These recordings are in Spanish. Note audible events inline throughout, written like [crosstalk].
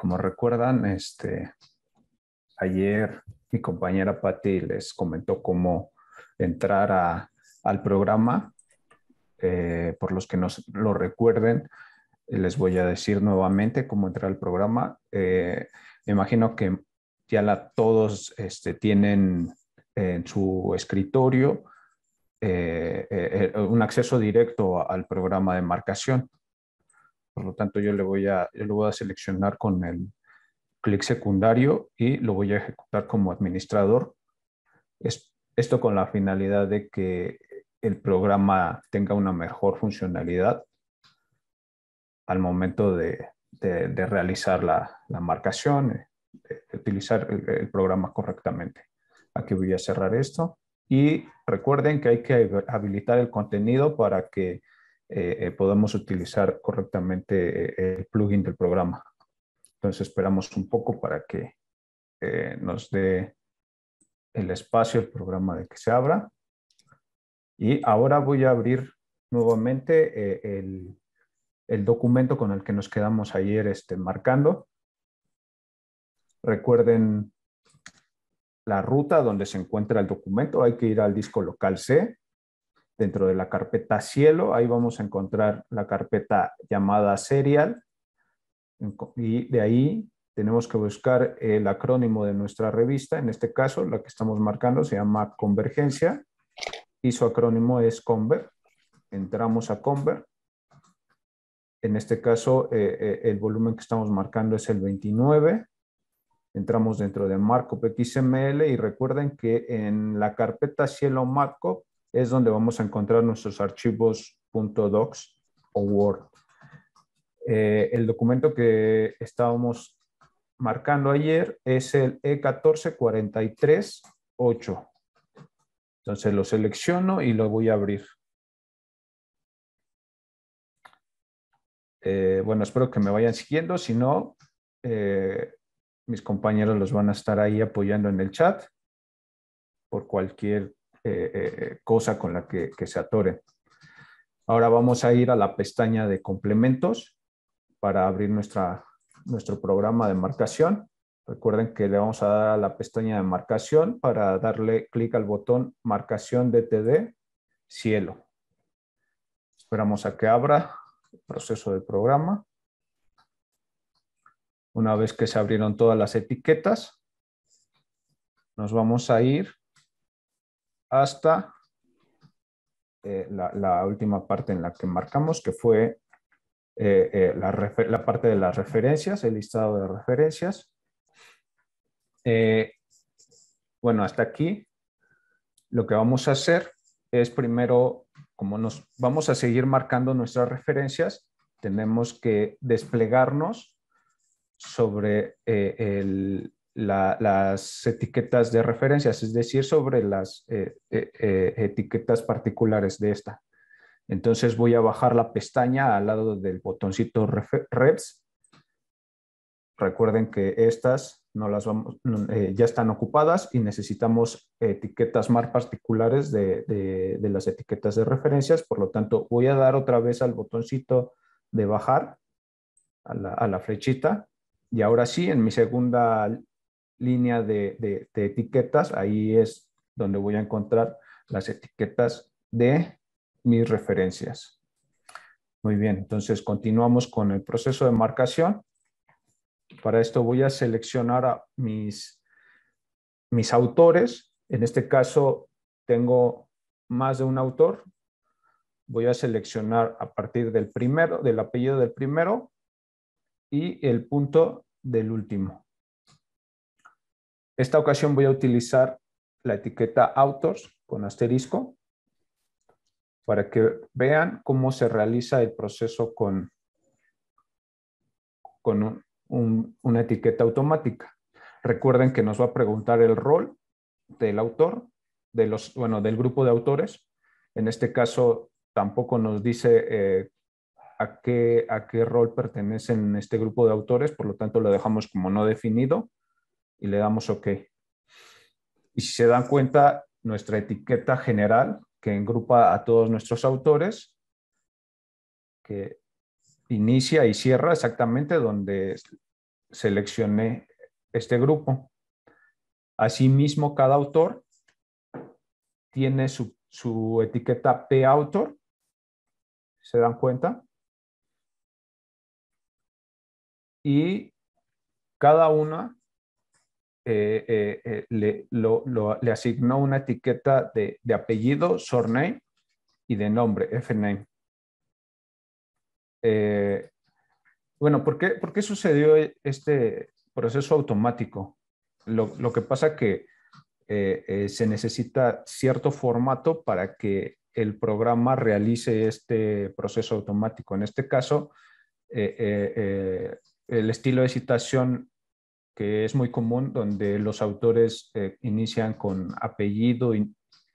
como recuerdan, este, ayer mi compañera Patti les comentó cómo entrar al programa. Eh, por los que nos lo recuerden, les voy a decir nuevamente cómo entrar al programa. Eh, me imagino que ya la, todos este, tienen en su escritorio eh, un acceso directo al programa de marcación. Por lo tanto, yo le voy a, lo voy a seleccionar con el clic secundario y lo voy a ejecutar como administrador. Es, esto con la finalidad de que el programa tenga una mejor funcionalidad al momento de, realizar la, marcación, eh, de utilizar el programa correctamente. Aquí voy a cerrar esto. Y recuerden que hay que habilitar el contenido para que eh, eh, podamos utilizar correctamente eh, el plugin del programa. Entonces esperamos un poco para que eh, nos dé el espacio, el programa de que se abra. Y ahora voy a abrir nuevamente el, el, documento con el que nos quedamos ayer este, marcando. Recuerden la ruta donde se encuentra el documento. Hay que ir al disco local C, dentro de la carpeta cielo. Ahí vamos a encontrar la carpeta llamada serial y de ahí tenemos que buscar el acrónimo de nuestra revista. En este caso, la que estamos marcando se llama Convergencia y su acrónimo es Conver. Entramos a Conver. En este caso, eh, eh, el volumen que estamos marcando es el 29. Entramos dentro de marco XML y recuerden que en la carpeta Cielo marco es donde vamos a encontrar nuestros archivos .docs o Word. Eh, el documento que estábamos marcando ayer es el E14438. Entonces lo selecciono y lo voy a abrir. Eh, bueno, espero que me vayan siguiendo. Si no, eh, mis compañeros los van a estar ahí apoyando en el chat por cualquier eh, eh, cosa con la que, se atore. Ahora vamos a ir a la pestaña de complementos para abrir nuestra, nuestro programa de marcación. Recuerden que le vamos a dar a la pestaña de marcación para darle clic al botón marcación DTD cielo. Esperamos a que abra el proceso del programa. Una vez que se abrieron todas las etiquetas, nos vamos a ir hasta eh, la, última parte en la que marcamos, que fue eh, eh, la, la, parte de las referencias, el listado de referencias. bueno, hasta aquí lo que vamos a hacer es primero, como nos vamos a seguir marcando nuestras referencias, tenemos que desplegarnos sobre el, las etiquetas de referencias, es decir, sobre las eh, eh, eh, etiquetas particulares de esta. Entonces voy a bajar la pestaña al lado del botoncito reps. Recuerden que estas no las vamos, ya están ocupadas y necesitamos etiquetas más particulares de, de, de las etiquetas de referencias. Por lo tanto, voy a dar otra vez al botoncito de bajar a la, a la, flechita. Y ahora sí, en mi segunda línea de, etiquetas, ahí es donde voy a encontrar las etiquetas de mis referencias. Muy bien, entonces continuamos con el proceso de marcación. Para esto voy a seleccionar a mis, mis autores. En este caso tengo más de un autor. Voy a seleccionar a partir del primero, del apellido del primero y el punto del último esta ocasión voy a utilizar la etiqueta Autors con asterisco para que vean cómo se realiza el proceso con, con una etiqueta automática. Recuerden que nos va a preguntar el rol del autor, de los, bueno, del grupo de autores. En este caso, tampoco nos dice eh, a, qué, a qué rol pertenecen este grupo de autores, por lo tanto lo dejamos como no definido y le damos OK. Y si se dan cuenta, nuestra etiqueta general, que engrupa a todos nuestros autores, que inicia y cierra exactamente donde seleccioné este grupo. Asimismo, cada autor tiene su, etiqueta p-autor. ¿Se dan cuenta? Y cada una eh, eh, eh, le, asignó una etiqueta de, apellido, surname y de nombre, fname bueno, ¿por qué, ¿por qué, sucedió e, este proceso automático? Lo, lo que pasa que se necesita cierto formato para que el programa realice este proceso automático. En este caso, el estilo de citación que es muy común, donde los autores eh, inician con apellido y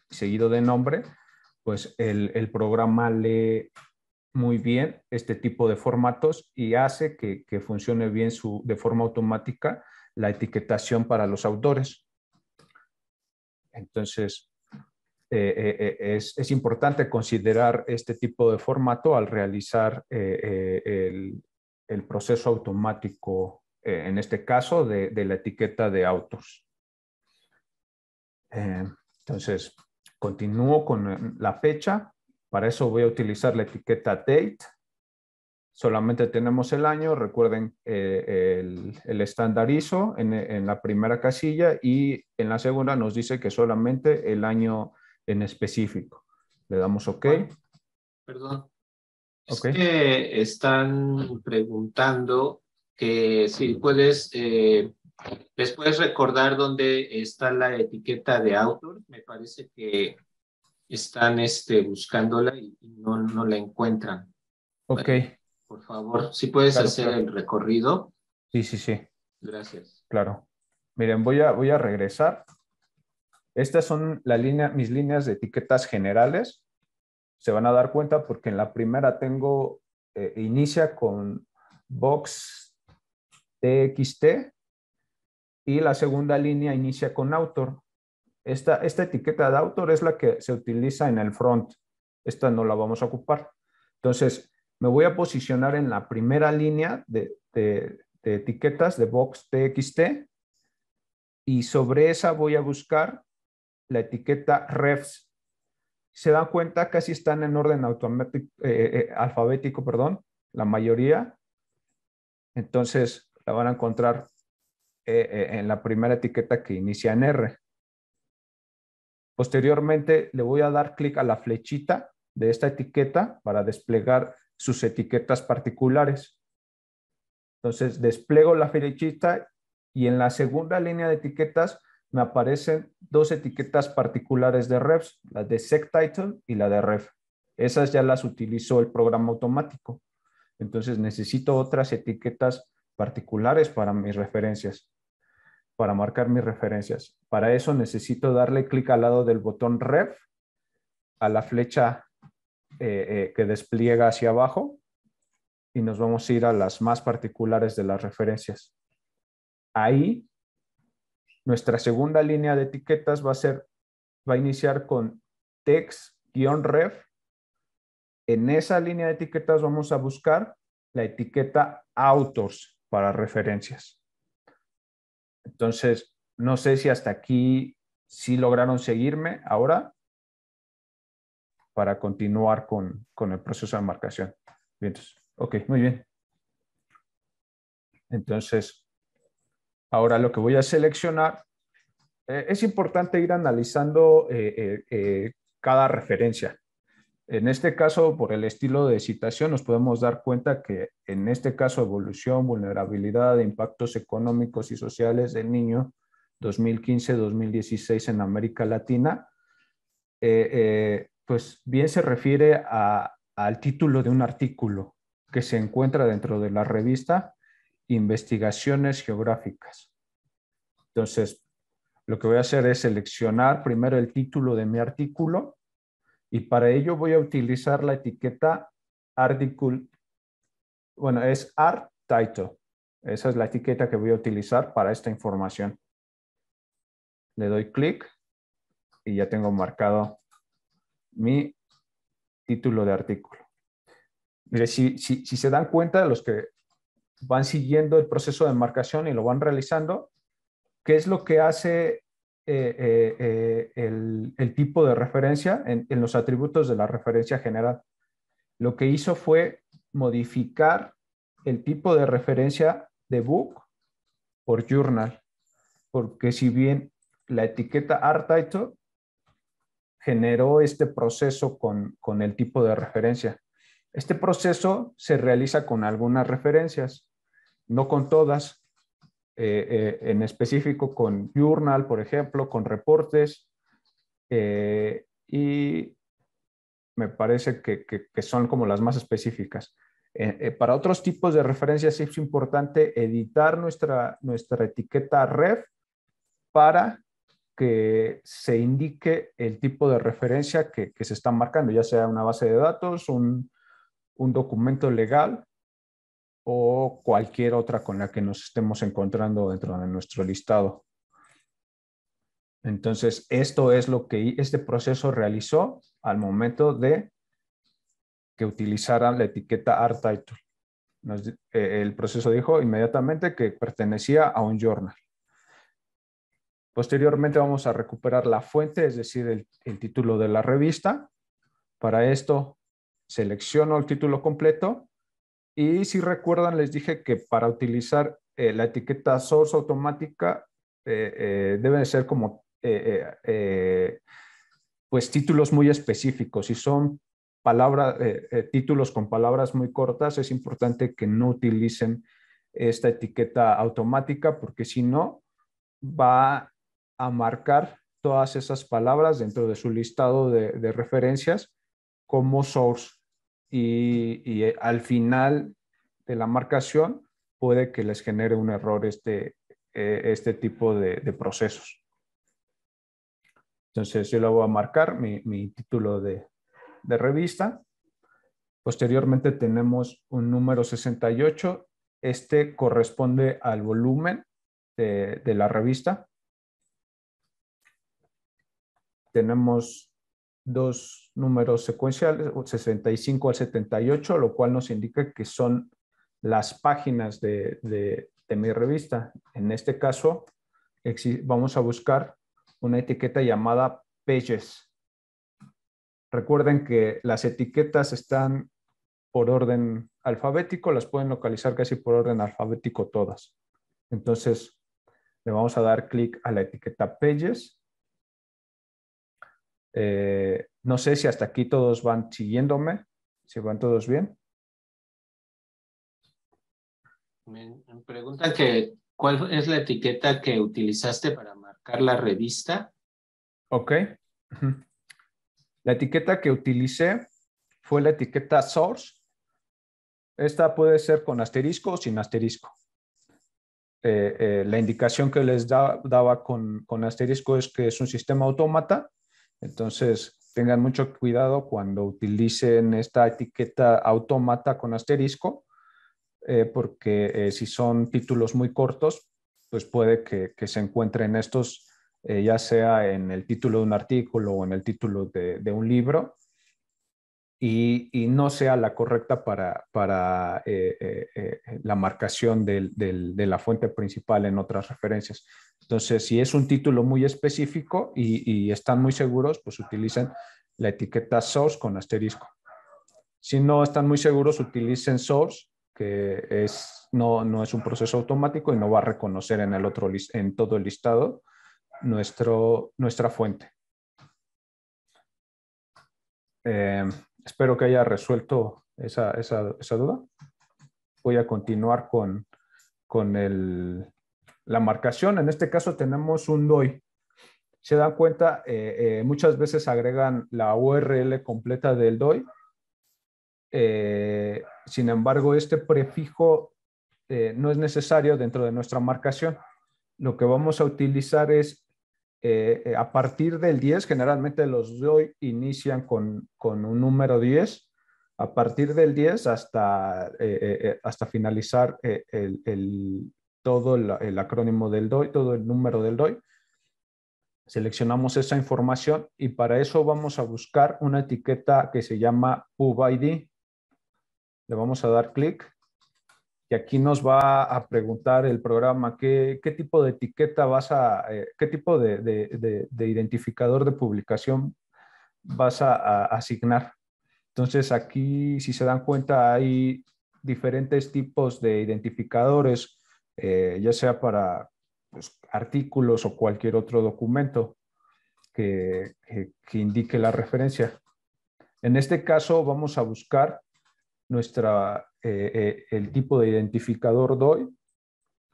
seguido de nombre, pues el, programa lee muy bien este tipo de formatos y hace que, funcione bien su, de forma automática la etiquetación para los autores. Entonces, eh, eh, es, importante considerar este tipo de formato al realizar el, proceso automático eh, en este caso, de, la etiqueta de autos. Eh, entonces, continúo con eh, la fecha. Para eso voy a utilizar la etiqueta date. Solamente tenemos el año, recuerden el, el, estandarizo en, en la primera casilla y en la segunda nos dice que solamente el año en específico. Le damos OK. Perdón. Es que están preguntando que si puedes, eh, les puedes recordar dónde está la etiqueta de autor. Me parece que están este, buscándola y no, la encuentran. Ok. por favor, si puedes hacer el recorrido. Sí, sí, sí. Gracias. Claro. Miren, voy a, voy a regresar. Estas son la línea, mis líneas de etiquetas generales. Se van a dar cuenta porque en la primera tengo, eh, inicia con box TXT y la segunda línea inicia con autor. Esta, esta etiqueta de autor es la que se utiliza en el front. Esta no la vamos a ocupar. Entonces, me voy a posicionar en la primera línea de, etiquetas de box TXT y sobre esa voy a buscar la etiqueta refs. Se dan cuenta, casi están en orden automático, eh, eh, eh, alfabético, perdón, la mayoría. Entonces, la van a encontrar eh, eh, en la primera etiqueta que inicia en R. Posteriormente le voy a dar clic a la flechita de esta etiqueta para desplegar sus etiquetas particulares. Entonces despliego la flechita y en la segunda línea de etiquetas me aparecen dos etiquetas particulares de refs, la de SecTitle y la de ref. Esas ya las utilizó el programa automático. Entonces necesito otras etiquetas particulares para mis referencias, para marcar mis referencias. Para eso necesito darle clic al lado del botón ref, a la flecha eh, eh, que despliega hacia abajo y nos vamos a ir a las más particulares de las referencias. Ahí, nuestra segunda línea de etiquetas va a ser, va a iniciar con text-ref. En esa línea de etiquetas vamos a buscar la etiqueta authors para referencias. Entonces, no sé si hasta aquí sí lograron seguirme ahora para continuar con, con el proceso de marcación. ok, muy bien. Entonces, ahora lo que voy a seleccionar, eh, es importante ir analizando eh, eh, cada referencia. En este caso, por el estilo de citación, nos podemos dar cuenta que en este caso, evolución, vulnerabilidad, impactos económicos y sociales del niño 2015-2016 en América Latina, eh, eh, pues bien se refiere al título de un artículo que se encuentra dentro de la revista Investigaciones Geográficas. Entonces, lo que voy a hacer es seleccionar primero el título de mi artículo y para ello voy a utilizar la etiqueta article. Bueno, es art title. Esa es la etiqueta que voy a utilizar para esta información. Le doy clic y ya tengo marcado mi título de artículo. Si, si, si se dan cuenta, de los que van siguiendo el proceso de marcación y lo van realizando, ¿qué es lo que hace eh, eh, el, tipo de referencia en, los atributos de la referencia general. Lo que hizo fue modificar el tipo de referencia de book por journal, porque si bien la etiqueta art title generó este proceso con el tipo de referencia. Este proceso se realiza con algunas referencias, no con todas, eh, eh, en específico con Journal, por ejemplo, con reportes. Eh, y me parece que, que, que, son como las más específicas. para otros tipos de referencias es importante editar nuestra, nuestra etiqueta ref para que se indique el tipo de referencia que, que se está marcando, ya sea una base de datos, un, un documento legal o cualquier otra con la que nos estemos encontrando dentro de nuestro listado. Entonces, esto es lo que este proceso realizó al momento de que utilizaran la etiqueta art title. Eh, el proceso dijo inmediatamente que pertenecía a un journal. Posteriormente vamos a recuperar la fuente, es decir, el título de la revista. Para esto, selecciono el título completo y si recuerdan, les dije que para utilizar eh, la etiqueta source automática eh, eh, deben ser como pues títulos muy específicos. Si son títulos con palabras muy cortas, es importante que no utilicen esta etiqueta automática porque si no, va a marcar todas esas palabras dentro de su listado de, de referencias como source y, eh, al final de la marcación puede que les genere un error este, eh, este tipo de, procesos. Entonces yo le voy a marcar mi, título de, revista. Posteriormente tenemos un número 68. Este corresponde al volumen de, de la revista. Tenemos dos números secuenciales, 65 al 78, lo cual nos indica que son las páginas de, mi revista. En este caso, vamos a buscar una etiqueta llamada Pages. Recuerden que las etiquetas están por orden alfabético, las pueden localizar casi por orden alfabético todas. Entonces, le vamos a dar clic a la etiqueta Pages eh, no sé si hasta aquí todos van siguiéndome, si van todos bien. Me pregunta que, ¿cuál es la etiqueta que utilizaste para marcar la revista? Ok. La etiqueta que utilicé fue la etiqueta source. Esta puede ser con asterisco o sin asterisco. Eh, eh, la indicación que les daba con, con asterisco es que es un sistema autómata entonces, tengan mucho cuidado cuando utilicen esta etiqueta automata con asterisco, eh, porque eh, si son títulos muy cortos, pues puede que, se encuentren estos, eh, ya sea en el título de un artículo o en el título de, un libro, y, no sea la correcta para, la marcación de la fuente principal en otras referencias. Entonces, si es un título muy específico y, están muy seguros, pues utilicen la etiqueta source con asterisco. Si no están muy seguros, utilicen source, que es, no, no es un proceso automático y no va a reconocer en, el otro, en todo el listado nuestro, nuestra fuente. Eh, espero que haya resuelto esa, duda. Voy a continuar con el la marcación. En este caso tenemos un DOI. Se dan cuenta, eh, eh, muchas veces agregan la URL completa del DOI. Eh, sin embargo, este prefijo no es necesario dentro de nuestra marcación. Lo que vamos a utilizar es, a partir del 10, generalmente los DOI inician con, con un número 10, a partir del 10 hasta, hasta finalizar el, todo el, acrónimo del DOI, todo el número del DOI. Seleccionamos esa información y para eso vamos a buscar una etiqueta que se llama PubID. Le vamos a dar clic y aquí nos va a preguntar el programa qué, tipo de etiqueta vas a, eh, qué tipo de, identificador de publicación vas a, asignar. Entonces aquí, si se dan cuenta, hay diferentes tipos de identificadores. Eh, ya sea para pues, artículos o cualquier otro documento que, indique la referencia. En este caso vamos a buscar nuestra, eh, eh, el tipo de identificador DOI,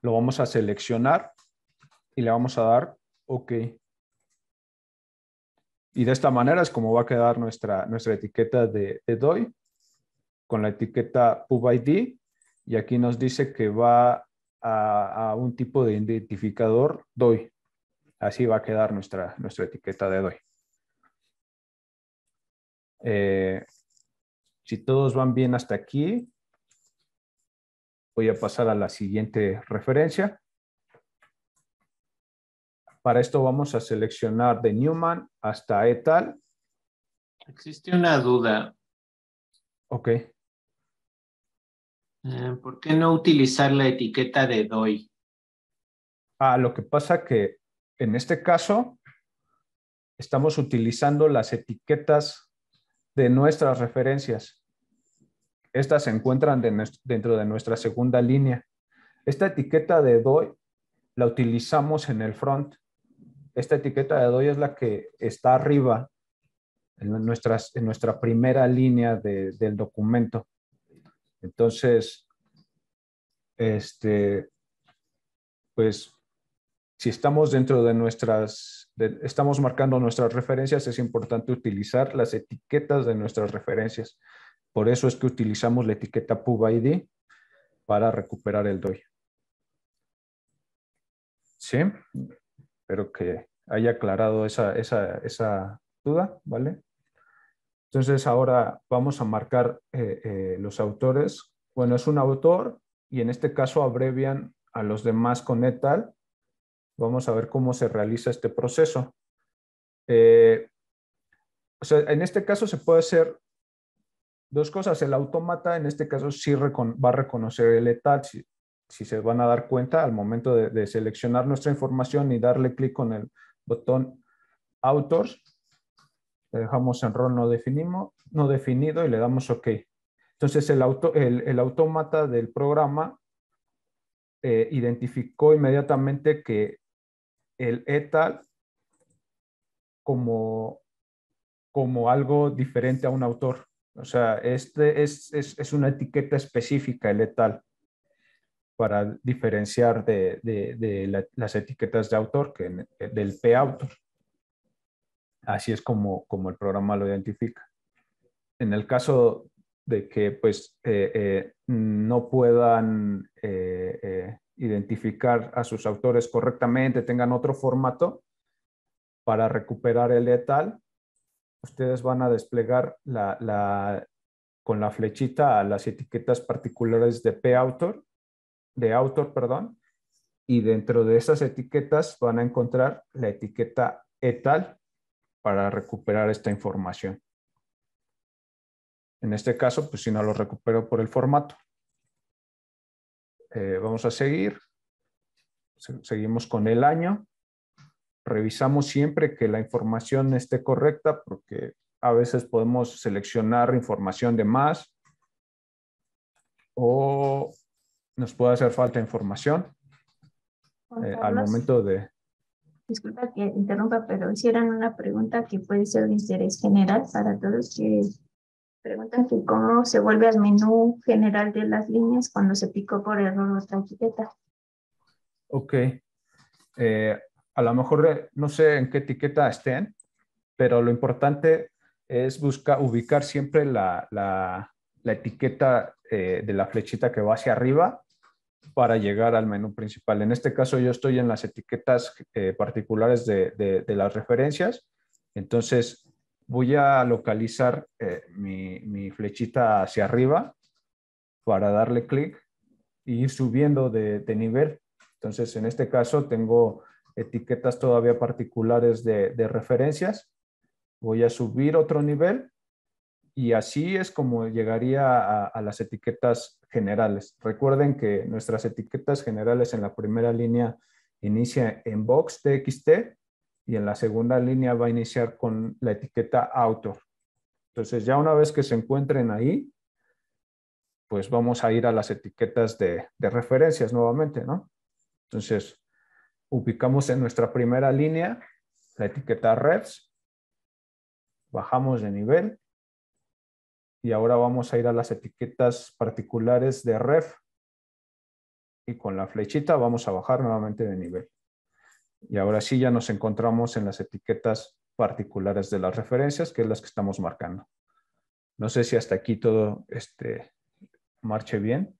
lo vamos a seleccionar y le vamos a dar OK. Y de esta manera es como va a quedar nuestra, nuestra etiqueta de, de DOI con la etiqueta PubID y aquí nos dice que va a, un tipo de identificador DOI. Así va a quedar nuestra, nuestra etiqueta de DOI. Eh, si todos van bien hasta aquí, voy a pasar a la siguiente referencia. Para esto vamos a seleccionar de Newman hasta etal. Existe una duda. Ok. Eh, ¿Por qué no utilizar la etiqueta de DOI? Ah, lo que pasa que en este caso estamos utilizando las etiquetas de nuestras referencias. Estas se encuentran dentro de nuestra segunda línea. Esta etiqueta de DOI la utilizamos en el front. Esta etiqueta de DOI es la que está arriba en, en nuestra primera línea del documento. Entonces, este, pues si estamos dentro de nuestras, estamos marcando nuestras referencias, es importante utilizar las etiquetas de nuestras referencias. Por eso es que utilizamos la etiqueta PubID para recuperar el DOI. ¿Sí? Espero que haya aclarado esa, esa, esa duda, ¿vale? Entonces ahora vamos a marcar eh, eh, los autores. Bueno, es un autor y en este caso abrevian a los demás con etal. Vamos a ver cómo se realiza este proceso. Eh, en este caso se puede hacer dos cosas. El autómata en este caso sí va a reconocer el etal, si, se van a dar cuenta al momento de, seleccionar nuestra información y darle clic con el botón Authors, le dejamos en rol no, definimos, no definido y le damos OK. Entonces el, auto, el, autómata del programa eh, identificó inmediatamente que el etal como, como algo diferente a un autor. O sea, este es, una etiqueta específica, el etal, para diferenciar de, las etiquetas de autor que, del P-autor así es como, como el programa lo identifica. En el caso de que pues, eh, eh, no puedan eh, identificar a sus autores correctamente, tengan otro formato para recuperar el ETAL, ustedes van a desplegar la, con la flechita a las etiquetas particulares de P autor, de autor, perdón, y dentro de esas etiquetas van a encontrar la etiqueta etal para recuperar esta información. En este caso, pues si no lo recupero por el formato. Eh, vamos a seguir. Seguimos con el año. Revisamos siempre que la información esté correcta porque a veces podemos seleccionar información de más o nos puede hacer falta información eh, al momento de, disculpa que interrumpa, pero hicieron una pregunta que puede ser de interés general para todos, que preguntan cómo se vuelve al menú general de las líneas cuando se picó por error nuestra etiqueta. Ok. Eh, a lo mejor eh, no sé en qué etiqueta estén, pero lo importante es buscar, ubicar siempre la, etiqueta eh, de la flechita que va hacia arriba para llegar al menú principal. En este caso yo estoy en las etiquetas eh, particulares de, las referencias, entonces voy a localizar eh, mi, flechita hacia arriba para darle clic y ir subiendo de, nivel. Entonces en este caso tengo etiquetas todavía particulares de referencias, voy a subir otro nivel y así es como llegaría a, las etiquetas generales. Recuerden que nuestras etiquetas generales en la primera línea inicia en box TXT y en la segunda línea va a iniciar con la etiqueta autor. Entonces ya una vez que se encuentren ahí, pues vamos a ir a las etiquetas de, referencias nuevamente, ¿no? Entonces ubicamos en nuestra primera línea la etiqueta Reds. bajamos de nivel y ahora vamos a ir a las etiquetas particulares de ref y con la flechita vamos a bajar nuevamente de nivel. Y ahora sí ya nos encontramos en las etiquetas particulares de las referencias, que es las que estamos marcando. No sé si hasta aquí todo este, marche bien.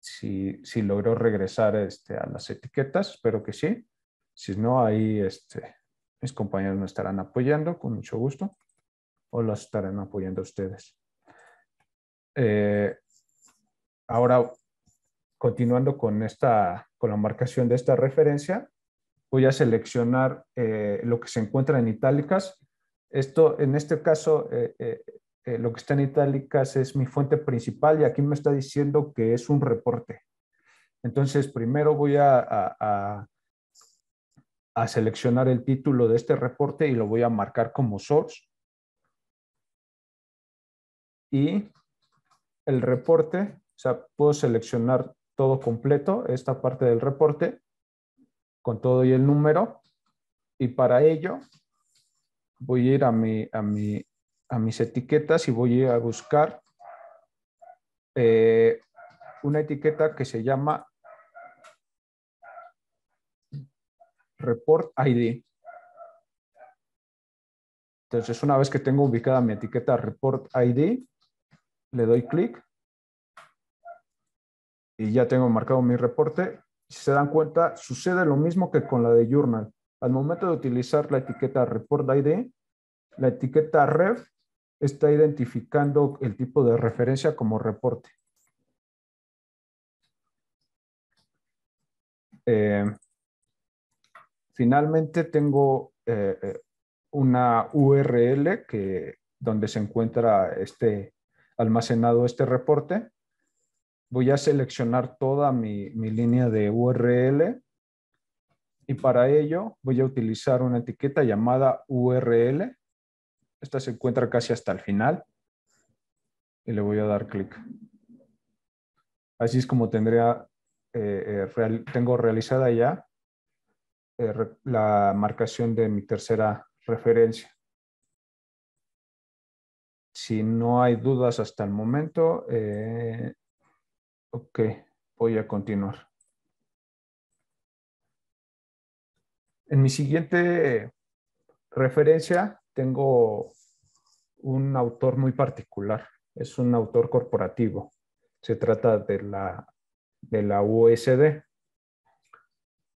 Si, si logró regresar este, a las etiquetas, espero que sí. Si no, ahí este, mis compañeros me estarán apoyando con mucho gusto o las estarán apoyando ustedes. Eh, ahora, continuando con, esta, con la marcación de esta referencia, voy a seleccionar eh, lo que se encuentra en itálicas. Esto, en este caso, eh, lo que está en itálicas es mi fuente principal y aquí me está diciendo que es un reporte. Entonces, primero voy a, a seleccionar el título de este reporte y lo voy a marcar como source y el reporte, o sea, puedo seleccionar todo completo, esta parte del reporte, con todo y el número, y para ello voy a ir a, mi, a, a mis etiquetas y voy a, ir a buscar eh, una etiqueta que se llama Report ID. Entonces, una vez que tengo ubicada mi etiqueta Report ID, le doy clic y ya tengo marcado mi reporte. Si se dan cuenta, sucede lo mismo que con la de Journal. Al momento de utilizar la etiqueta Report ID, la etiqueta Ref está identificando el tipo de referencia como reporte. Eh, finalmente tengo eh, eh, una URL que, donde se encuentra este, almacenado este reporte. Voy a seleccionar toda mi, línea de URL y para ello voy a utilizar una etiqueta llamada URL. Esta se encuentra casi hasta el final y le voy a dar clic. Así es como tendría, eh, eh, tengo realizada ya eh, la marcación de mi tercera referencia. Si no hay dudas hasta el momento, eh, ok, voy a continuar. En mi siguiente referencia tengo un autor muy particular, es un autor corporativo. Se trata de la, OSD.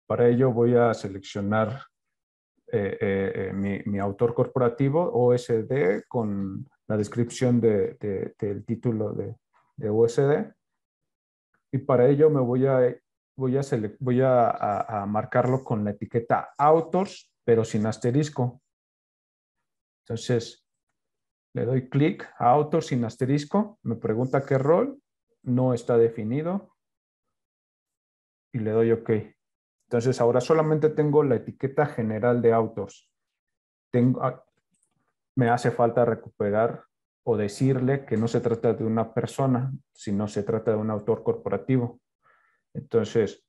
Para ello voy a seleccionar eh, eh, mi, mi, autor corporativo OSD con la descripción del título de, USD. Y para ello me voy a, voy a, voy a, marcarlo con la etiqueta autos, pero sin asterisco. Entonces, le doy clic a autos sin asterisco, me pregunta qué rol, no está definido y le doy OK. Entonces, ahora solamente tengo la etiqueta general de autos. Tengo, ah, me hace falta recuperar o decirle que no se trata de una persona, sino se trata de un autor corporativo. Entonces,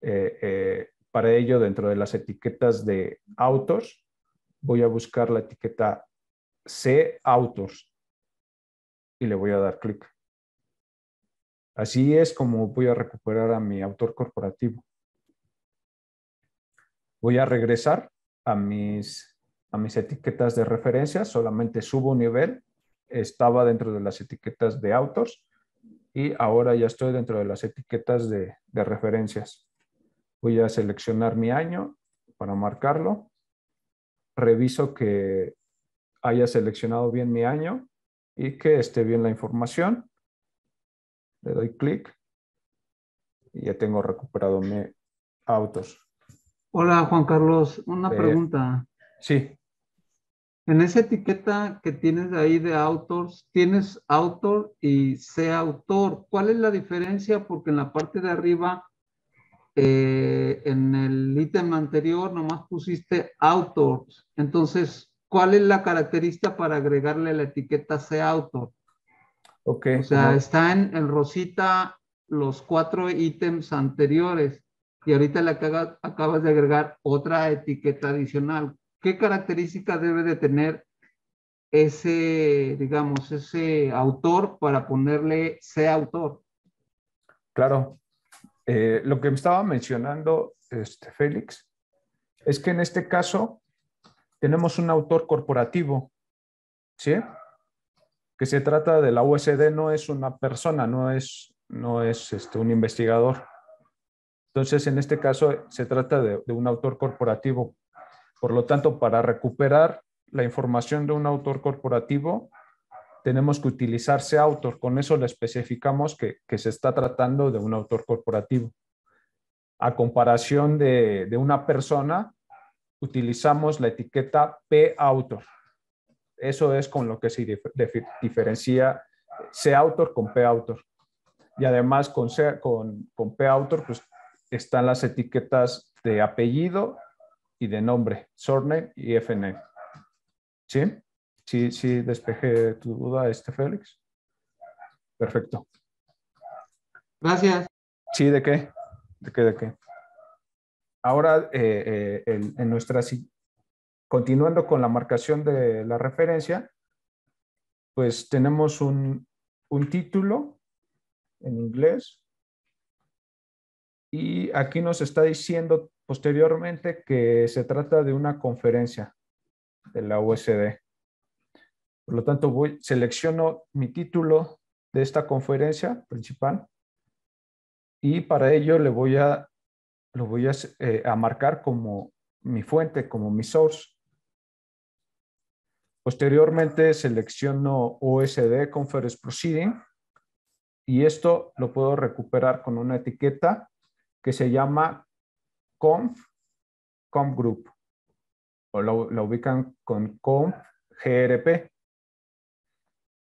eh, eh, para ello, dentro de las etiquetas de autos, voy a buscar la etiqueta C autos y le voy a dar clic. Así es como voy a recuperar a mi autor corporativo. Voy a regresar a mis a mis etiquetas de referencias. solamente subo un nivel, estaba dentro de las etiquetas de autos y ahora ya estoy dentro de las etiquetas de, referencias. Voy a seleccionar mi año para marcarlo. Reviso que haya seleccionado bien mi año y que esté bien la información. Le doy clic y ya tengo recuperado mi autos. Hola Juan Carlos, una eh, pregunta. Sí. En esa etiqueta que tienes ahí de Autors, tienes Autor y Sea autor. ¿Cuál es la diferencia? Porque en la parte de arriba, eh, en el ítem anterior, nomás pusiste Autors. Entonces, ¿cuál es la característica para agregarle la etiqueta Sea Autor? Ok. O sea, está en, en Rosita los cuatro ítems anteriores y ahorita le acabas de agregar otra etiqueta adicional. ¿Qué característica debe de tener ese, digamos, ese autor para ponerle sea autor? Claro. Eh, lo que me estaba mencionando, este, Félix, es que en este caso tenemos un autor corporativo, ¿sí? Que se trata de la USD, no es una persona, no es, no es este, un investigador. Entonces, en este caso, se trata de, de un autor corporativo. Por lo tanto, para recuperar la información de un autor corporativo, tenemos que utilizarse autor. Con eso le especificamos que, se está tratando de un autor corporativo. A comparación de, una persona, utilizamos la etiqueta p-autor. Eso es con lo que se diferencia c-autor con p-autor. Y además con, con, p-autor pues, están las etiquetas de apellido y de nombre, sorne y fn ¿Sí? ¿Sí, sí despejé tu duda, este Félix? Perfecto. Gracias. Sí, ¿de qué? ¿De qué? ¿De qué? Ahora, eh, eh, en, en, nuestra, continuando con la marcación de la referencia, pues tenemos un, un título en inglés y aquí nos está diciendo posteriormente que se trata de una conferencia de la OSD. Por lo tanto, voy, selecciono mi título de esta conferencia principal y para ello le voy a, lo voy a, eh, a marcar como mi fuente, como mi source. Posteriormente selecciono OSD Conference Proceeding y esto lo puedo recuperar con una etiqueta que se llama conf, conf group. O la ubican con conf grp.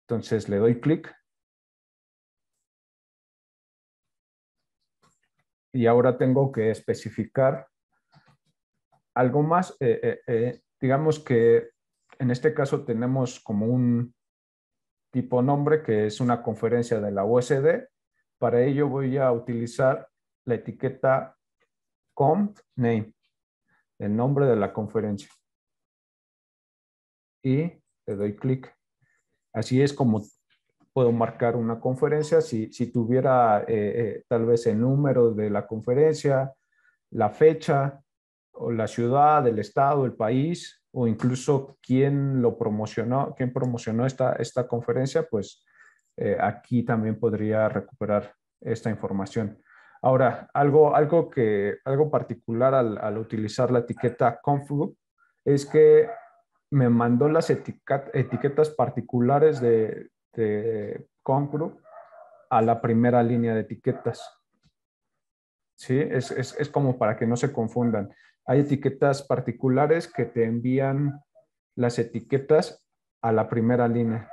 Entonces le doy clic. Y ahora tengo que especificar algo más. Eh, eh, eh, digamos que en este caso tenemos como un tipo nombre que es una conferencia de la USD. Para ello voy a utilizar la etiqueta Comp name, el nombre de la conferencia. Y le doy clic. Así es como puedo marcar una conferencia. Si, tuviera eh, eh, tal vez el número de la conferencia, la fecha, o la ciudad, el estado, el país, o incluso quién lo promocionó, quién promocionó esta, conferencia, pues eh, aquí también podría recuperar esta información. Ahora, algo, algo, que, algo particular al, utilizar la etiqueta Conflu es que me mandó las etiquetas particulares de, de a la primera línea de etiquetas. ¿Sí? es como para que no se confundan. Hay etiquetas particulares que te envían las etiquetas a la primera línea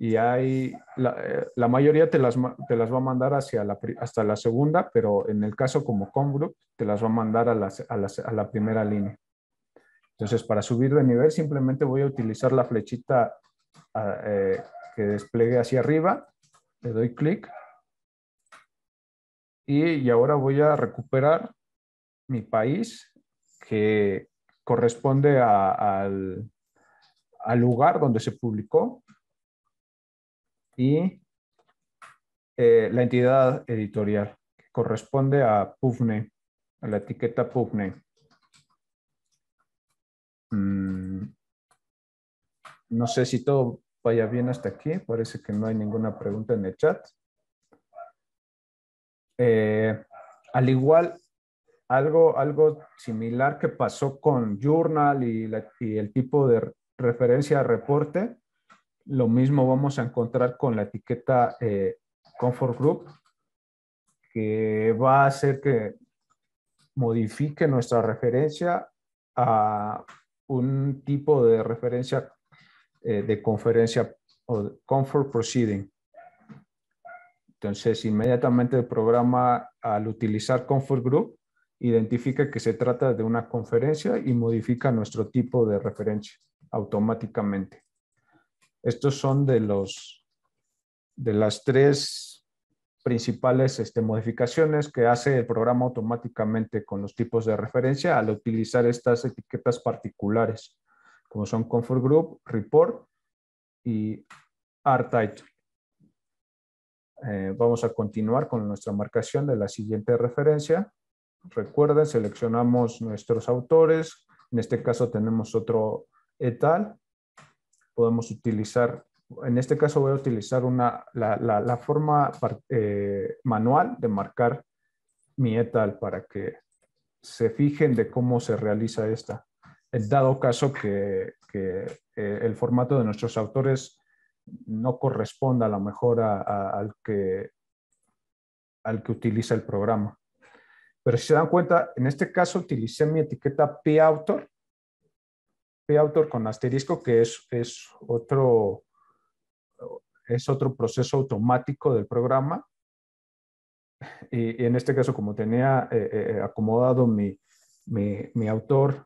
y hay, eh, la, mayoría te las, te las, va a mandar hacia la, hasta la segunda, pero en el caso como Comgroup, te las va a mandar a, la primera línea. Entonces, para subir de nivel, simplemente voy a utilizar la flechita ah, eh, que despliegue hacia arriba, le doy clic, y, ahora voy a recuperar mi país, que corresponde al, al lugar donde se publicó, y eh, la entidad editorial, que corresponde a PUFNE, a la etiqueta PUFNE. Mm. no sé si todo vaya bien hasta aquí, parece que no hay ninguna pregunta en el chat. Eh, al igual, algo, algo similar que pasó con Journal y, y el tipo de referencia a reporte, lo mismo vamos a encontrar con la etiqueta eh, Comfort Group, que va a hacer que modifique nuestra referencia a un tipo de referencia eh, de conferencia o Comfort Proceeding. Entonces, inmediatamente el programa, al utilizar Comfort Group, identifica que se trata de una conferencia y modifica nuestro tipo de referencia automáticamente. Estos son de, los, de las tres principales este, modificaciones que hace el programa automáticamente con los tipos de referencia al utilizar estas etiquetas particulares, como son Comfort Group, Report y R-Title. Eh, vamos a continuar con nuestra marcación de la siguiente referencia. Recuerden, seleccionamos nuestros autores. En este caso tenemos otro etal podemos utilizar, en este caso voy a utilizar una, la, la, forma eh, manual de marcar mi etal para que se fijen de cómo se realiza esta. Dado caso que, que eh, el formato de nuestros autores no corresponda a lo mejor a, al, que, al que utiliza el programa. Pero si se dan cuenta, en este caso utilicé mi etiqueta p-autor autor con asterisco, que es, otro, es otro proceso automático del programa. Y, en este caso, como tenía eh, eh, acomodado mi, mi, autor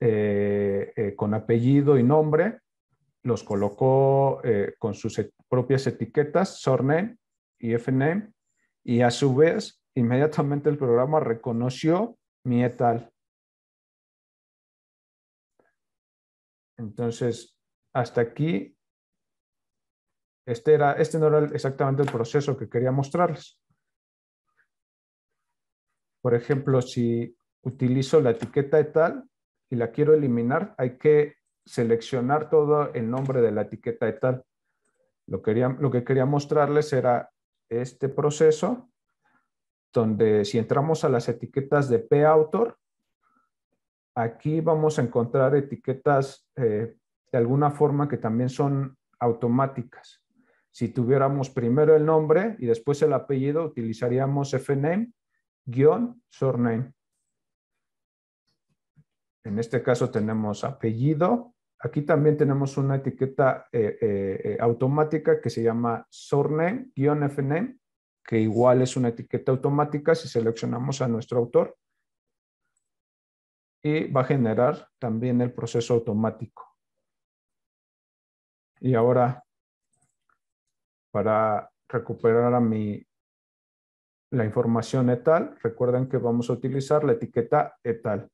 eh, con apellido y nombre, los colocó con sus e, propias etiquetas, surname y fname, y a su vez, inmediatamente el programa reconoció mi etal Entonces, hasta aquí, este, era, este no era exactamente el proceso que quería mostrarles. Por ejemplo, si utilizo la etiqueta etal y la quiero eliminar, hay que seleccionar todo el nombre de la etiqueta etal. Lo, lo que quería mostrarles era este proceso, donde si entramos a las etiquetas de p autor Aquí vamos a encontrar etiquetas eh, de alguna forma que también son automáticas. Si tuviéramos primero el nombre y después el apellido, utilizaríamos fname guión surname. En este caso tenemos apellido. Aquí también tenemos una etiqueta eh, eh, automática que se llama surname guión fname, que igual es una etiqueta automática si seleccionamos a nuestro autor y va a generar también el proceso automático. Y ahora, para recuperar a mi, la información etal, recuerden que vamos a utilizar la etiqueta etal.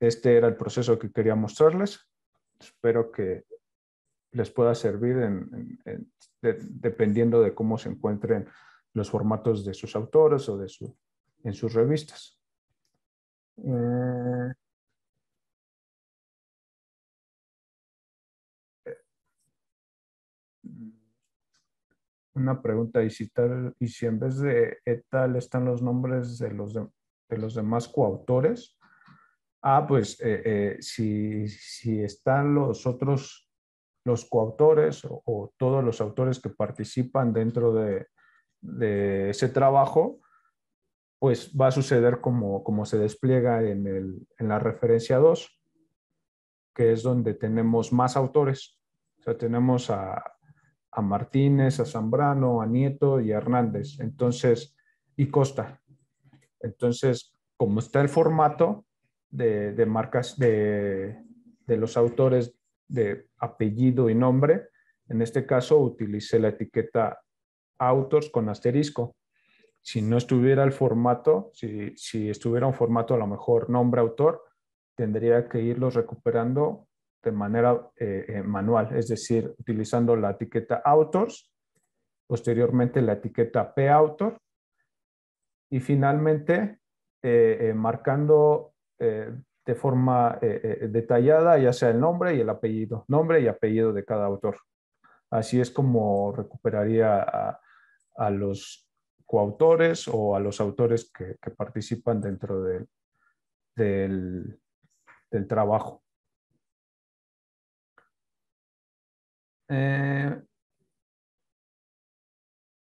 Este era el proceso que quería mostrarles. Espero que les pueda servir dependiendo de cómo se encuentren los formatos de sus autores o de en sus revistas. Mm. una pregunta, ¿y si, tal, y si en vez de e tal están los nombres de los, demás coautores? Ah, pues eh, eh, si, si, están los otros, los coautores o, todos los autores que participan dentro de, de ese trabajo, pues va a suceder como, como se despliega en, la referencia 2, que es donde tenemos más autores. O sea, tenemos a, Martínez, a Zambrano, a Nieto y a Hernández. Entonces, y Costa. Entonces, como está el formato de, marcas de, de, los autores de apellido y nombre, en este caso utilicé la etiqueta autores con asterisco si no estuviera el formato, si, estuviera un formato a lo mejor nombre-autor, tendría que irlos recuperando de manera eh, eh, manual, es decir, utilizando la etiqueta Autors, posteriormente la etiqueta p Autor y finalmente eh, marcando de forma detallada ya sea el nombre y el apellido, nombre y apellido de cada autor. Así es como recuperaría a los coautores o a los autores que, participan dentro del, del, trabajo. Eh,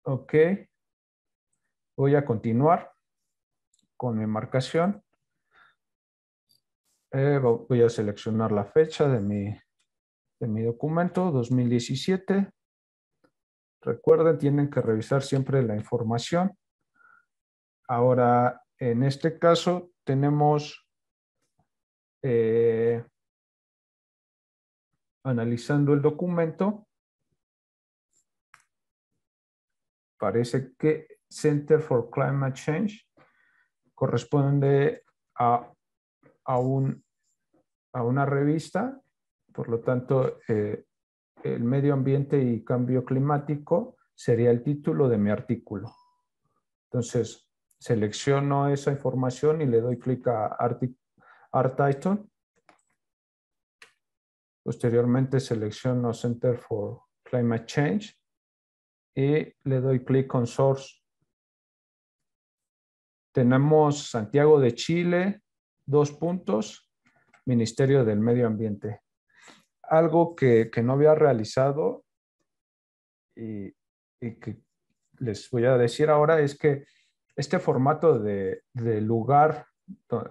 ok, voy a continuar con mi marcación. Eh, voy a seleccionar la fecha de mi documento, 2017. Recuerden, tienen que revisar siempre la información. Ahora, en este caso, tenemos eh, analizando el documento. Parece que Center for Climate Change corresponde a, un, a una revista, por lo tanto, eh, el medio ambiente y cambio climático sería el título de mi artículo. Entonces, selecciono esa información y le doy clic a Art, Titan. Posteriormente selecciono Center for Climate Change y le doy clic on Source. Tenemos Santiago de Chile, dos puntos, Ministerio del Medio Ambiente algo que, no había realizado y, que les voy a decir ahora es que este formato de, lugar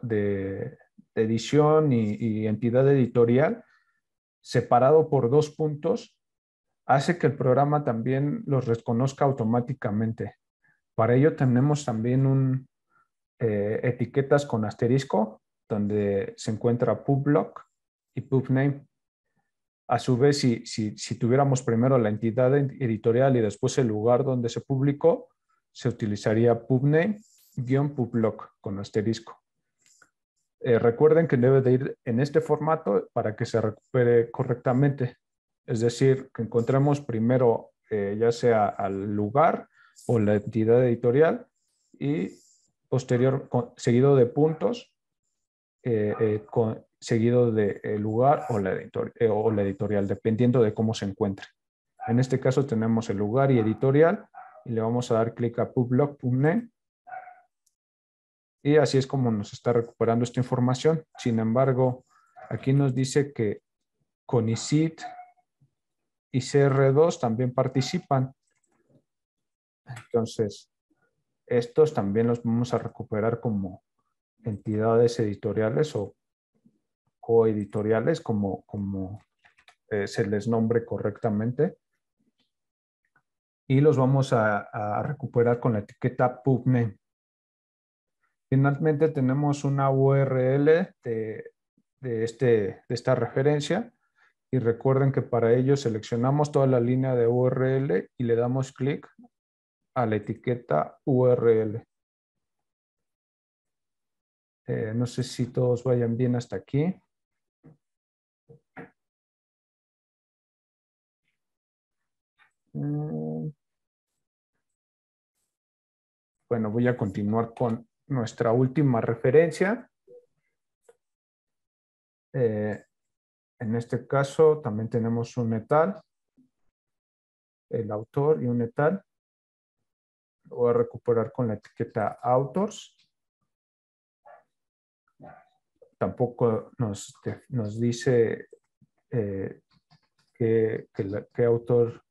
de, edición y, entidad editorial separado por dos puntos hace que el programa también los reconozca automáticamente. Para ello tenemos también un, eh, etiquetas con asterisco donde se encuentra PubBlock y PubName a su vez, si, si, tuviéramos primero la entidad editorial y después el lugar donde se publicó, se utilizaría pubname-publoc con asterisco. Eh, recuerden que debe de ir en este formato para que se recupere correctamente. Es decir, que encontremos primero eh, ya sea al lugar o la entidad editorial y posterior, seguido de puntos, eh, con, seguido del eh, lugar eh, o la, editorial, dependiendo de cómo se encuentre. En este caso tenemos el lugar y editorial y le vamos a dar clic a Publog.net. Y así es como nos está recuperando esta información. Sin embargo, aquí nos dice que CONICIT y CR2 también participan. Entonces, estos también los vamos a recuperar como entidades editoriales o coeditoriales, como, como eh, se les nombre correctamente. Y los vamos a, recuperar con la etiqueta PubNet. Finalmente tenemos una URL este, de, esta referencia y recuerden que para ello seleccionamos toda la línea de URL y le damos clic a la etiqueta URL. Eh, no sé si todos vayan bien hasta aquí. Mm. Bueno, voy a continuar con nuestra última referencia. Eh, en este caso también tenemos un metal, el autor y un etal Lo voy a recuperar con la etiqueta authors. Tampoco nos, dice eh, qué autor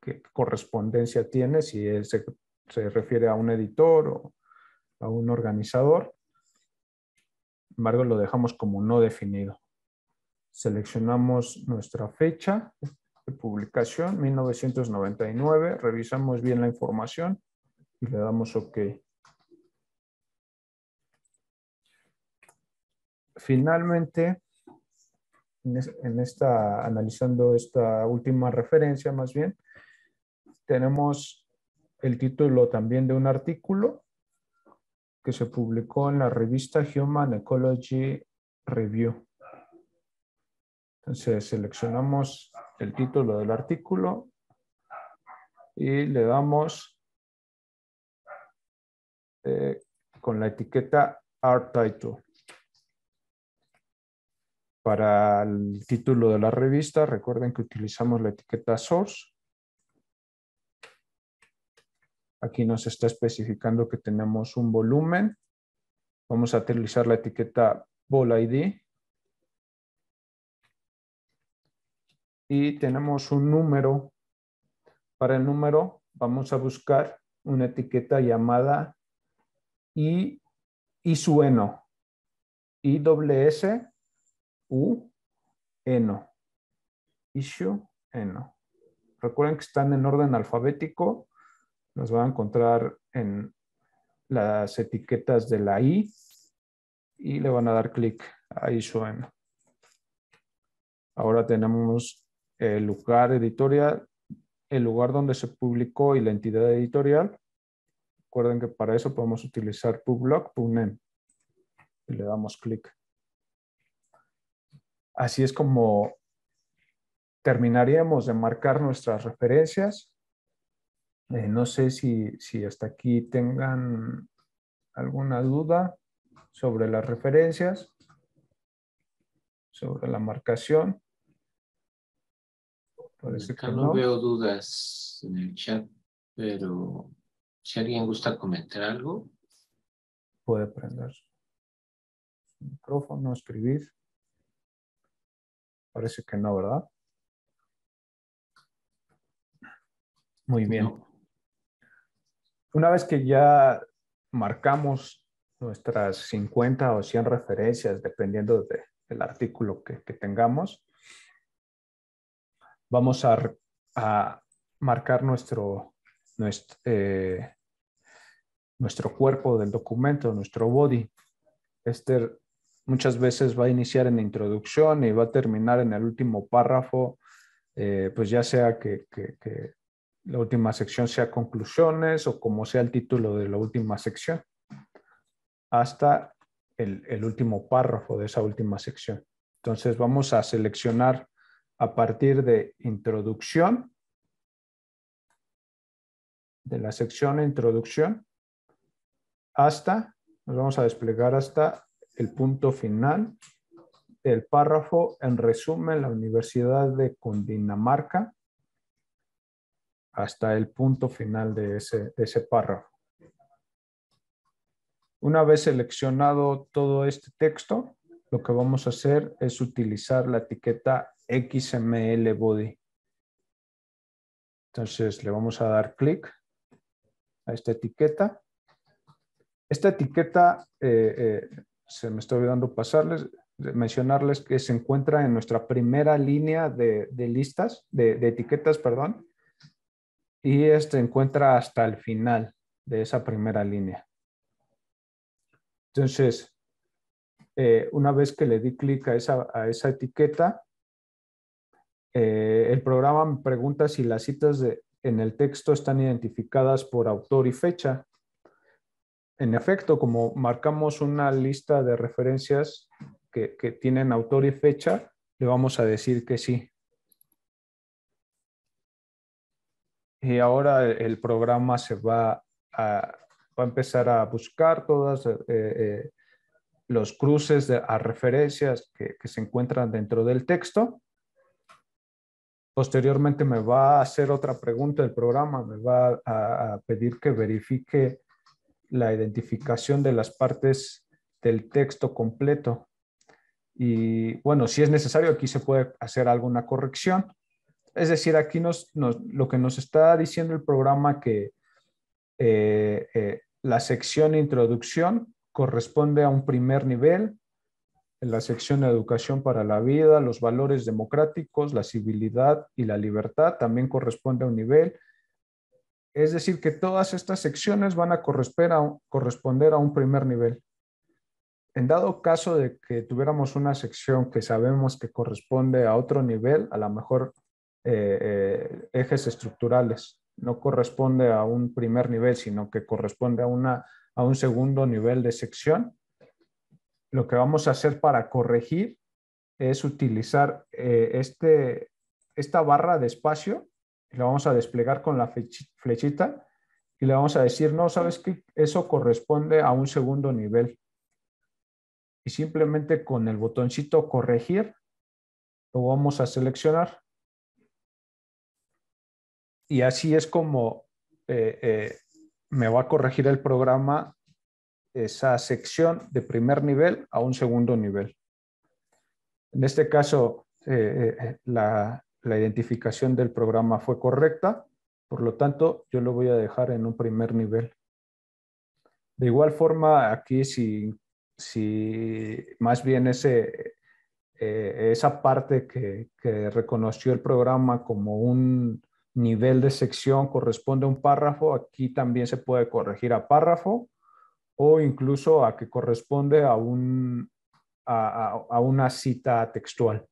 qué, correspondencia tiene, si se, se, refiere a un editor o a un organizador. Sin embargo, lo dejamos como no definido. Seleccionamos nuestra fecha de publicación, 1999, revisamos bien la información y le damos OK. Finalmente, en, esta, analizando esta última referencia más bien, tenemos el título también de un artículo que se publicó en la revista Human Ecology Review. Entonces seleccionamos el título del artículo y le damos eh, con la etiqueta Art Title. Para el título de la revista, recuerden que utilizamos la etiqueta source. Aquí nos está especificando que tenemos un volumen. Vamos a utilizar la etiqueta vol ID. Y tenemos un número. Para el número vamos a buscar una etiqueta llamada I, sueno IWS U, Eno. Issue, Eno. Recuerden que están en orden alfabético. Nos van a encontrar en las etiquetas de la I y le van a dar clic a Issue, Eno. Ahora tenemos el lugar editorial, el lugar donde se publicó y la entidad editorial. Recuerden que para eso podemos utilizar Publog. PubName. Y le damos clic. Así es como terminaríamos de marcar nuestras referencias. Eh, no sé si, hasta aquí tengan alguna duda sobre las referencias, sobre la marcación. no. no veo dudas en el chat, pero si alguien gusta comentar algo. Puede prender su micrófono, escribir. Parece que no, ¿verdad? Muy bien. Una vez que ya marcamos nuestras 50 o 100 referencias, dependiendo del artículo que, tengamos, vamos a, marcar nuestro, nuestro, eh, nuestro, cuerpo del documento, nuestro body. Este muchas veces va a iniciar en introducción y va a terminar en el último párrafo, eh, pues ya sea que, la última sección sea conclusiones o como sea el título de la última sección, hasta el último párrafo de esa última sección. Entonces vamos a seleccionar a partir de introducción, de la sección introducción, hasta, nos vamos a desplegar hasta el punto final del párrafo. En resumen, la Universidad de Cundinamarca hasta el punto final de ese, párrafo. Una vez seleccionado todo este texto, lo que vamos a hacer es utilizar la etiqueta XML Body. Entonces le vamos a dar clic a esta etiqueta. Esta etiqueta eh, eh, se me está olvidando pasarles, mencionarles que se encuentra en nuestra primera línea de, listas, de, etiquetas, perdón, y este encuentra hasta el final de esa primera línea. Entonces, eh, una vez que le di clic a esa, etiqueta, eh, el programa me pregunta si las citas en el texto están identificadas por autor y fecha en efecto, como marcamos una lista de referencias que, tienen autor y fecha, le vamos a decir que sí. Y ahora el programa se va a, empezar a buscar todos eh, eh, los cruces a referencias que, se encuentran dentro del texto. Posteriormente me va a hacer otra pregunta el programa, me va a pedir que verifique la identificación de las partes del texto completo. Y bueno, si es necesario, aquí se puede hacer alguna corrección. Es decir, aquí lo que nos está diciendo el programa que eh, eh, la sección introducción corresponde a un primer nivel, la sección de educación para la vida, los valores democráticos, la civilidad y la libertad también corresponde a un nivel, es decir, que todas estas secciones van a corresponder a, un primer nivel. En dado caso de que tuviéramos una sección que sabemos que corresponde a otro nivel, a lo mejor eh, eh, ejes estructurales, no corresponde a un primer nivel, sino que corresponde a, una, a un segundo nivel de sección, lo que vamos a hacer para corregir es utilizar eh, este, esta barra de espacio y la vamos a desplegar con la flechita y le vamos a decir, no, sabes que eso corresponde a un segundo nivel. Y simplemente con el botoncito corregir, lo vamos a seleccionar. Y así es como eh, eh, me va a corregir el programa esa sección de primer nivel a un segundo nivel. En este caso, eh, la, la identificación del programa fue correcta, por lo tanto yo lo voy a dejar en un primer nivel. De igual forma, aquí si, más bien ese, eh, esa parte que, reconoció el programa como un nivel de sección corresponde a un párrafo, aquí también se puede corregir a párrafo o incluso a que corresponde a, un, a una cita textual.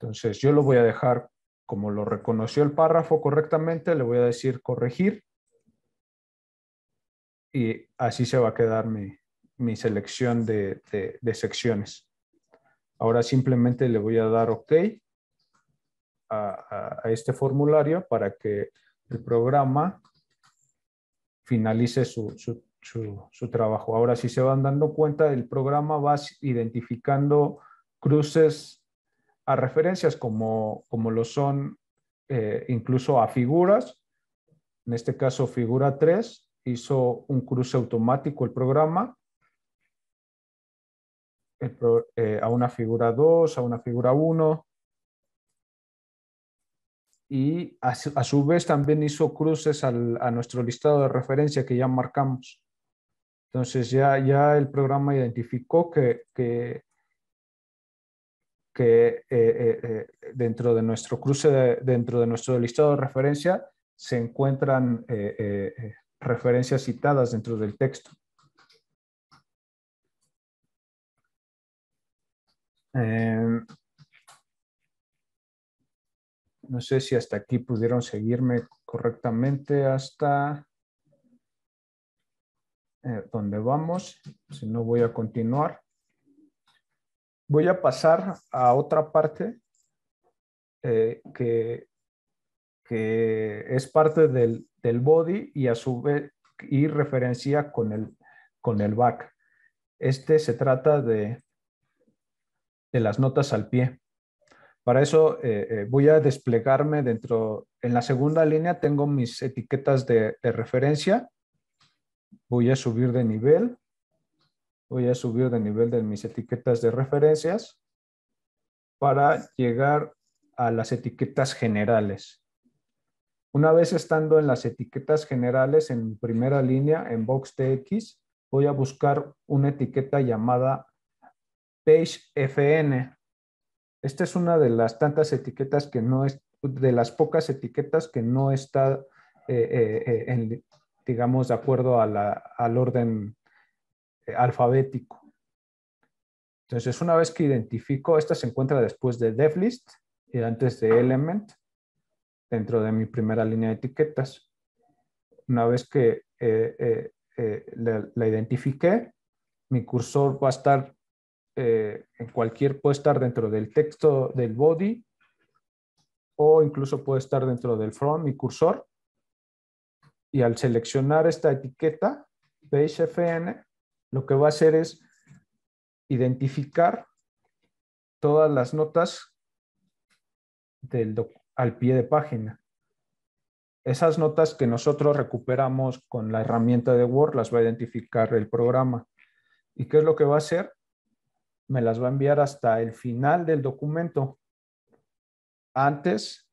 Entonces, yo lo voy a dejar como lo reconoció el párrafo correctamente, le voy a decir corregir y así se va a quedar mi, selección de, secciones. Ahora simplemente le voy a dar OK a, este formulario para que el programa finalice su, su, trabajo. Ahora, si se van dando cuenta, el programa va identificando cruces a referencias como, lo son eh, incluso a figuras. En este caso, figura 3 hizo un cruce automático el programa eh, a una figura 2, a una figura 1. Y a, su vez también hizo cruces al, a nuestro listado de referencia que ya marcamos. Entonces ya, ya el programa identificó que, que que eh, eh, eh, dentro de nuestro cruce, dentro de nuestro listado de referencia, se encuentran referencias citadas dentro del texto. Em, no sé si hasta aquí pudieron seguirme correctamente hasta donde vamos. Si no, voy a continuar voy a pasar a otra parte eh, que, es parte del, body y a su vez y referencia con el, con el back. Este se trata de, de las notas al pie. Para eso eh, eh, voy a desplegarme dentro, en la segunda línea tengo mis etiquetas de, de referencia. Voy a subir de nivel voy a subir de nivel de mis etiquetas de referencias para llegar a las etiquetas generales. Una vez estando en las etiquetas generales, en primera línea, en box TX, voy a buscar una etiqueta llamada Page FN. Esta es una de las tantas etiquetas que no es, de las pocas etiquetas que no está, eh, eh, eh, digamos, de acuerdo al orden eh, alfabético. Entonces, una vez que identifico, esta se encuentra después de DevList y eh, antes de element dentro de mi primera línea de etiquetas. Una vez que eh, la, la, identifiqué, mi cursor va a estar en cualquier, puede estar dentro del texto del body o incluso puede estar dentro del front, mi cursor. Y al seleccionar esta etiqueta, PageFN, lo que va a hacer es identificar todas las notas del al pie de página. Esas notas que nosotros recuperamos con la herramienta de Word las va a identificar el programa. ¿Y qué es lo que va a hacer? Me las va a enviar hasta el final del documento, antes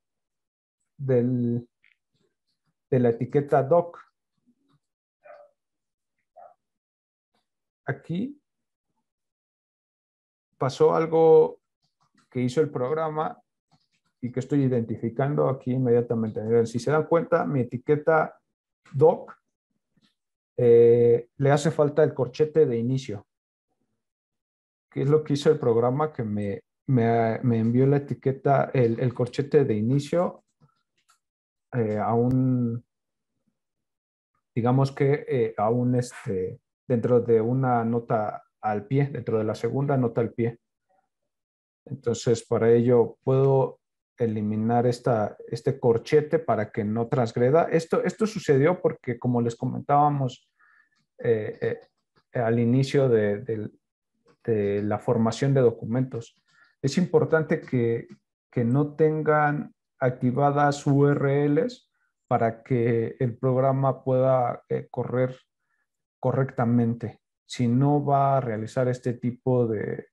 del, de la etiqueta doc. aquí pasó algo que hizo el programa y que estoy identificando aquí inmediatamente. Si se dan cuenta, mi etiqueta doc eh, le hace falta el corchete de inicio, ¿Qué es lo que hizo el programa que me, envió la etiqueta, el, corchete de inicio eh, a un, digamos que eh, a un este, dentro de una nota al pie, dentro de la segunda nota al pie. Entonces, para ello puedo eliminar este corchete para que no transgreda. Esto, esto sucedió porque, como les comentábamos eh, eh, al inicio de, la formación de documentos, es importante que, que no tengan activadas URLs para que el programa pueda eh, correr correctamente, si no va a realizar este tipo de,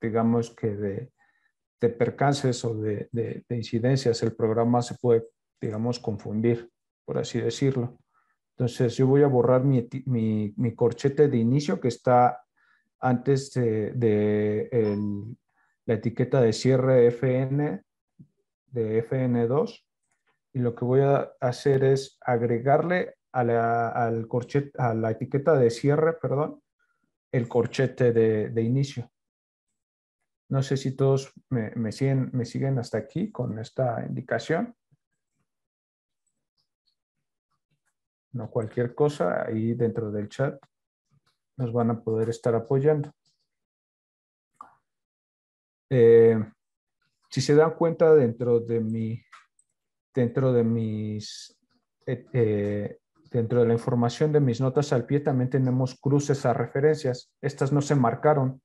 digamos que de, percances o de, incidencias, el programa se puede, digamos, confundir, por así decirlo. Entonces yo voy a borrar mi, corchete de inicio que está antes de, la etiqueta de cierre FN de FN2 y lo que voy a hacer es agregarle a la, al corchete, a la etiqueta de cierre, perdón, el corchete de, inicio. No sé si todos me, siguen, me siguen hasta aquí con esta indicación. No cualquier cosa, ahí dentro del chat nos van a poder estar apoyando. Eh, si se dan cuenta dentro de mi dentro de mis eh, eh dentro de la información de mis notas al pie también tenemos cruces a referencias. Estas no se marcaron,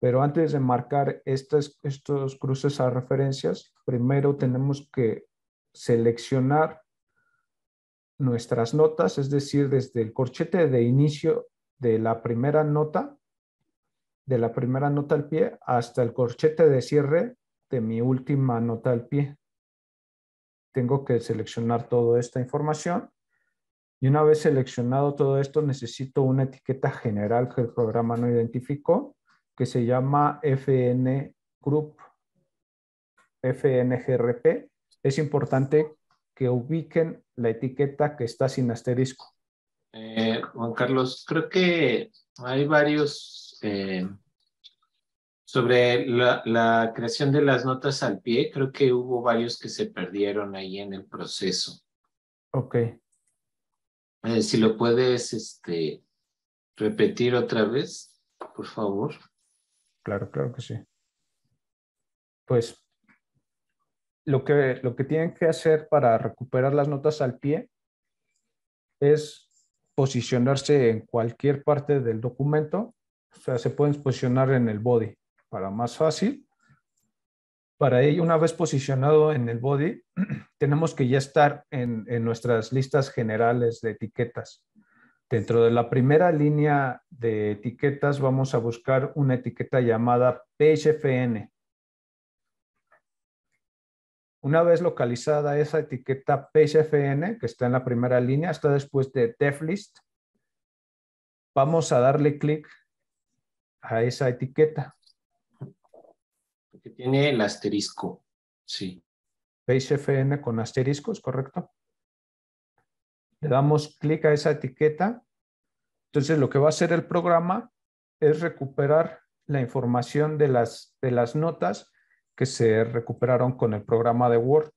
pero antes de marcar estas, estos cruces a referencias, primero tenemos que seleccionar nuestras notas, es decir, desde el corchete de inicio de la primera nota, de la primera nota al pie, hasta el corchete de cierre de mi última nota al pie. Tengo que seleccionar toda esta información y una vez seleccionado todo esto, necesito una etiqueta general que el programa no identificó, que se llama FN Group, FNGRP. Es importante que ubiquen la etiqueta que está sin asterisco. Eh, Juan Carlos, creo que hay varios eh, sobre la, la, creación de las notas al pie. Creo que hubo varios que se perdieron ahí en el proceso. Ok. Eh, si lo puedes este, repetir otra vez, por favor. Claro, claro que sí. Pues lo que, lo que tienen que hacer para recuperar las notas al pie es posicionarse en cualquier parte del documento. O sea, se pueden posicionar en el body para más fácil para ello, una vez posicionado en el body, [clears throat] tenemos que ya estar en, nuestras listas generales de etiquetas. Dentro de la primera línea de etiquetas vamos a buscar una etiqueta llamada PHFN. Una vez localizada esa etiqueta PHFN, que está en la primera línea, está después de DevList, vamos a darle clic a esa etiqueta que tiene el asterisco. Sí. PageFN FN con ¿es correcto. Le damos clic a esa etiqueta. Entonces lo que va a hacer el programa es recuperar la información de las, notas que se recuperaron con el programa de Word.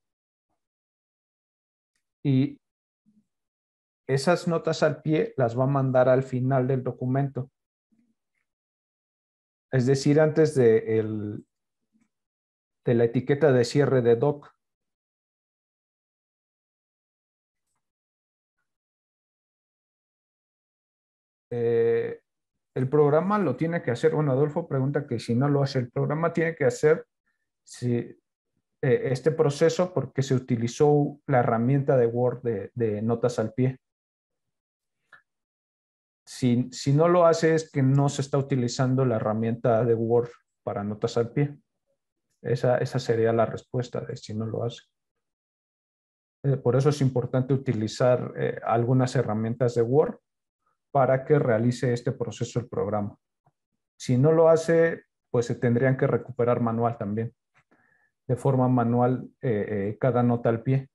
Y esas notas al pie las va a mandar al final del documento. Es decir, antes de el de la etiqueta de cierre de DOC. Eh, el programa lo tiene que hacer, bueno, Adolfo pregunta que si no lo hace, el programa tiene que hacer si, eh, este proceso porque se utilizó la herramienta de Word de, notas al pie. Si, si, no lo hace es que no se está utilizando la herramienta de Word para notas al pie. Esa, sería la respuesta de si no lo hace. Eh, por eso es importante utilizar eh, algunas herramientas de Word para que realice este proceso el programa. Si no lo hace, pues se tendrían que recuperar manual también, de forma manual eh, cada nota al pie.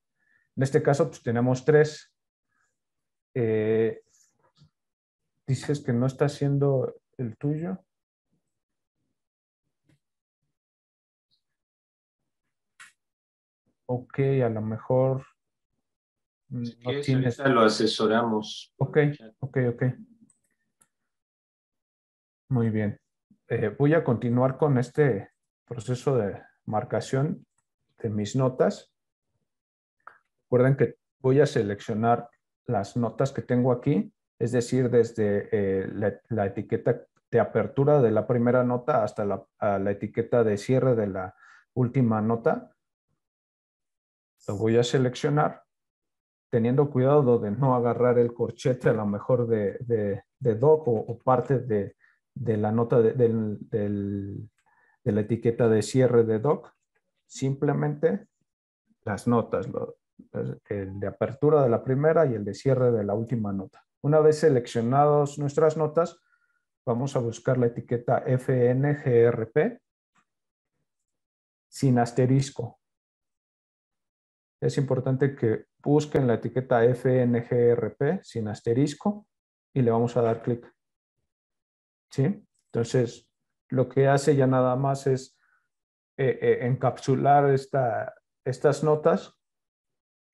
En este caso, pues tenemos tres. dices que no está haciendo el tuyo. ok, a lo mejor mm, no lo asesoramos. Ok, ok, ok. Muy bien. Eh, voy a continuar con este proceso de marcación de mis notas. Recuerden que voy a seleccionar las notas que tengo aquí, es decir, desde eh, la, etiqueta de apertura de la primera nota hasta la etiqueta de cierre de la última nota. Lo voy a seleccionar teniendo cuidado de no agarrar el corchete a lo mejor de, de, doc o, parte de, la nota de la etiqueta de cierre de doc. Simplemente las notas, el de apertura de la primera y el de cierre de la última nota. Una vez seleccionados nuestras notas, vamos a buscar la etiqueta FNGRP sin asterisco es importante que busquen la etiqueta FNGRP sin asterisco y le vamos a dar clic. ¿Sí? Entonces, lo que hace ya nada más es eh, eh, encapsular estas notas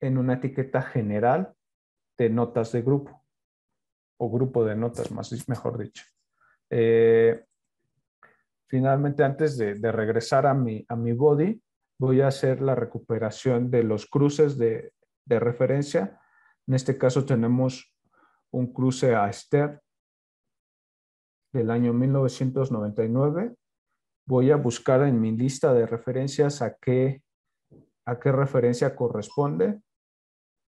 en una etiqueta general de notas de grupo o grupo de notas, más mejor dicho. Eh, finalmente, antes de, de regresar a mi, a mi body, voy a hacer la recuperación de los cruces de, referencia. En este caso tenemos un cruce a Esther del año 1999. Voy a buscar en mi lista de referencias a qué, a qué referencia corresponde.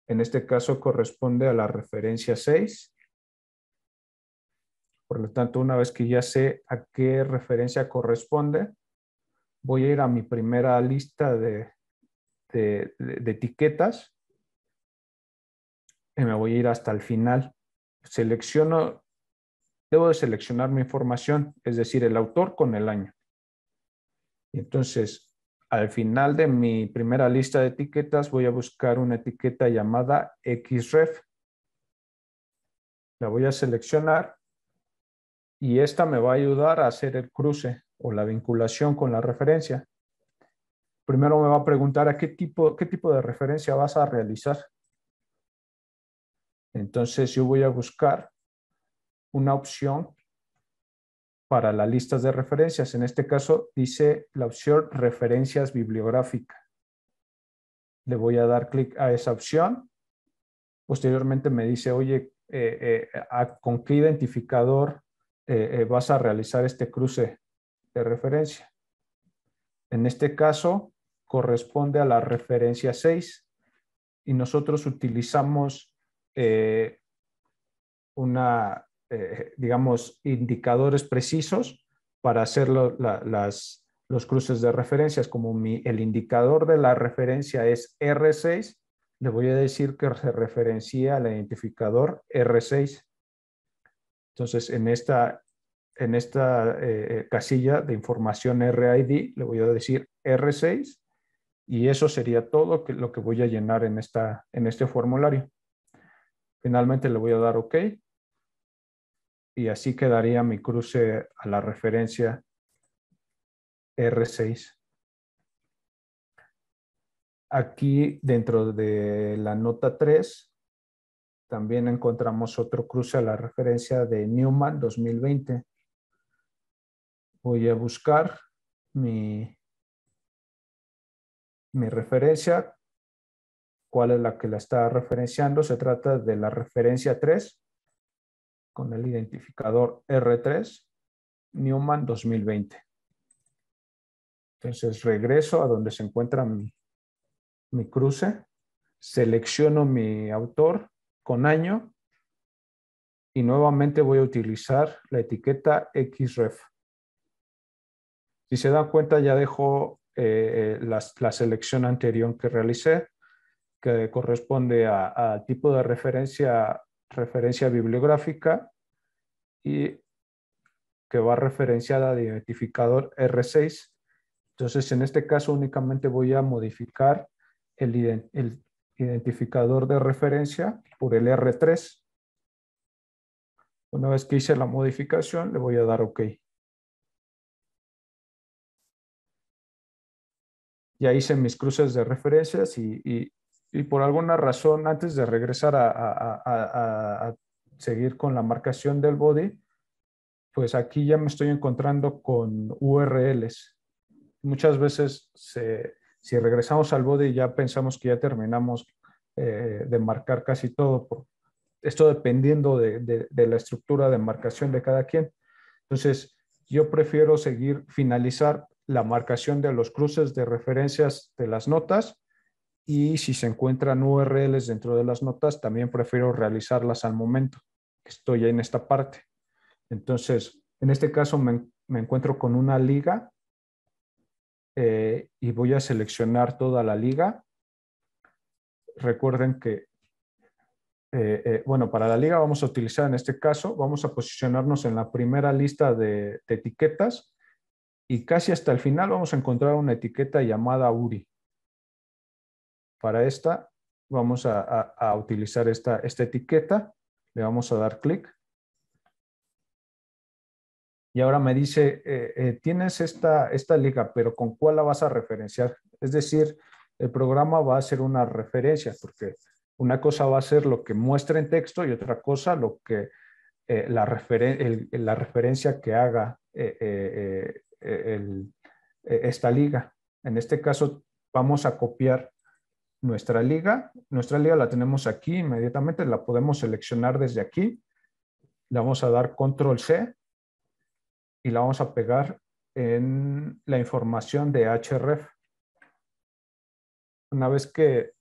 En este caso corresponde a la referencia 6. Por lo tanto, una vez que ya sé a qué referencia corresponde, voy a ir a mi primera lista de, etiquetas y me voy a ir hasta el final. Selecciono, debo de seleccionar mi información, es decir, el autor con el año. Entonces, al final de mi primera lista de etiquetas voy a buscar una etiqueta llamada XREF. La voy a seleccionar y esta me va a ayudar a hacer el cruce o la vinculación con la referencia. Primero me va a preguntar a qué tipo, qué tipo de referencia vas a realizar. Entonces yo voy a buscar una opción para las listas de referencias. En este caso dice la opción referencias bibliográficas. Le voy a dar clic a esa opción. Posteriormente me dice, oye, eh, eh, ah, ¿con qué identificador eh, vas a realizar este cruce? referencia. En este caso, corresponde a la referencia 6 y nosotros utilizamos eh, una, eh, digamos, indicadores precisos para hacer las, los cruces de referencias. Como el indicador de la referencia es R6, le voy a decir que se referencia al identificador R6. Entonces, en esta en esta eh, eh, casilla de información RID le voy a decir R6 y eso sería todo lo que voy a llenar en, esta, en este formulario. Finalmente le voy a dar OK y así quedaría mi cruce a la referencia R6. Aquí dentro de la nota 3 también encontramos otro cruce a la referencia de Newman 2020 voy a buscar mi, referencia. ¿Cuál es la que la está referenciando? Se trata de la referencia 3 con el identificador R3 Newman 2020. Entonces regreso a donde se encuentra mi, mi cruce, selecciono mi autor con año y nuevamente voy a utilizar la etiqueta XREF. Si se dan cuenta, ya dejo eh, eh, la, selección anterior que realicé, que corresponde al tipo de referencia, referencia bibliográfica y que va referenciada de identificador R6. Entonces, en este caso únicamente voy a modificar el, el identificador de referencia por el R3. Una vez que hice la modificación, le voy a dar OK. ya hice mis cruces de referencias y, por alguna razón, antes de regresar a, seguir con la marcación del body, pues aquí ya me estoy encontrando con URLs. Muchas veces, si regresamos al body, ya pensamos que ya terminamos eh, de marcar casi todo. esto dependiendo de, la estructura de marcación de cada quien. Entonces, yo prefiero seguir, finalizar la marcación de los cruces de referencias de las notas y si se encuentran URLs dentro de las notas, también prefiero realizarlas al momento, que estoy en esta parte. Entonces, en este caso me, encuentro con una liga eh, y voy a seleccionar toda la liga. Recuerden que, eh, eh, bueno, para la liga vamos a utilizar en este caso, vamos a posicionarnos en la primera lista de etiquetas y casi hasta el final vamos a encontrar una etiqueta llamada URI. Para esta vamos a, utilizar esta, etiqueta, le vamos a dar clic. Y ahora me dice, eh, eh, tienes esta, esta liga, pero ¿con cuál la vas a referenciar? Es decir, el programa va a hacer una referencia, porque una cosa va a ser lo que muestra en texto y otra cosa lo que eh, la, la, referencia que haga eh, esta liga. En este caso, vamos a copiar nuestra liga. Nuestra liga la tenemos aquí inmediatamente, la podemos seleccionar desde aquí. Le vamos a dar control C y la vamos a pegar en la información de hrf Una vez que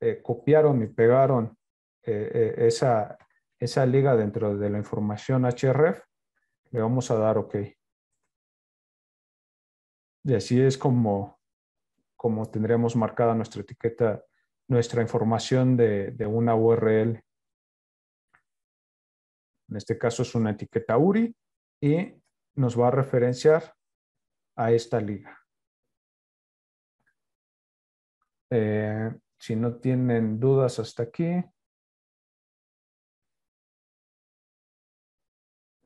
eh, copiaron y pegaron eh, esa, esa liga dentro de la información hrf le vamos a dar OK. Y así es como, como tendremos marcada nuestra etiqueta, nuestra información de, una URL. En este caso es una etiqueta URI y nos va a referenciar a esta liga. Eh, si no tienen dudas hasta aquí.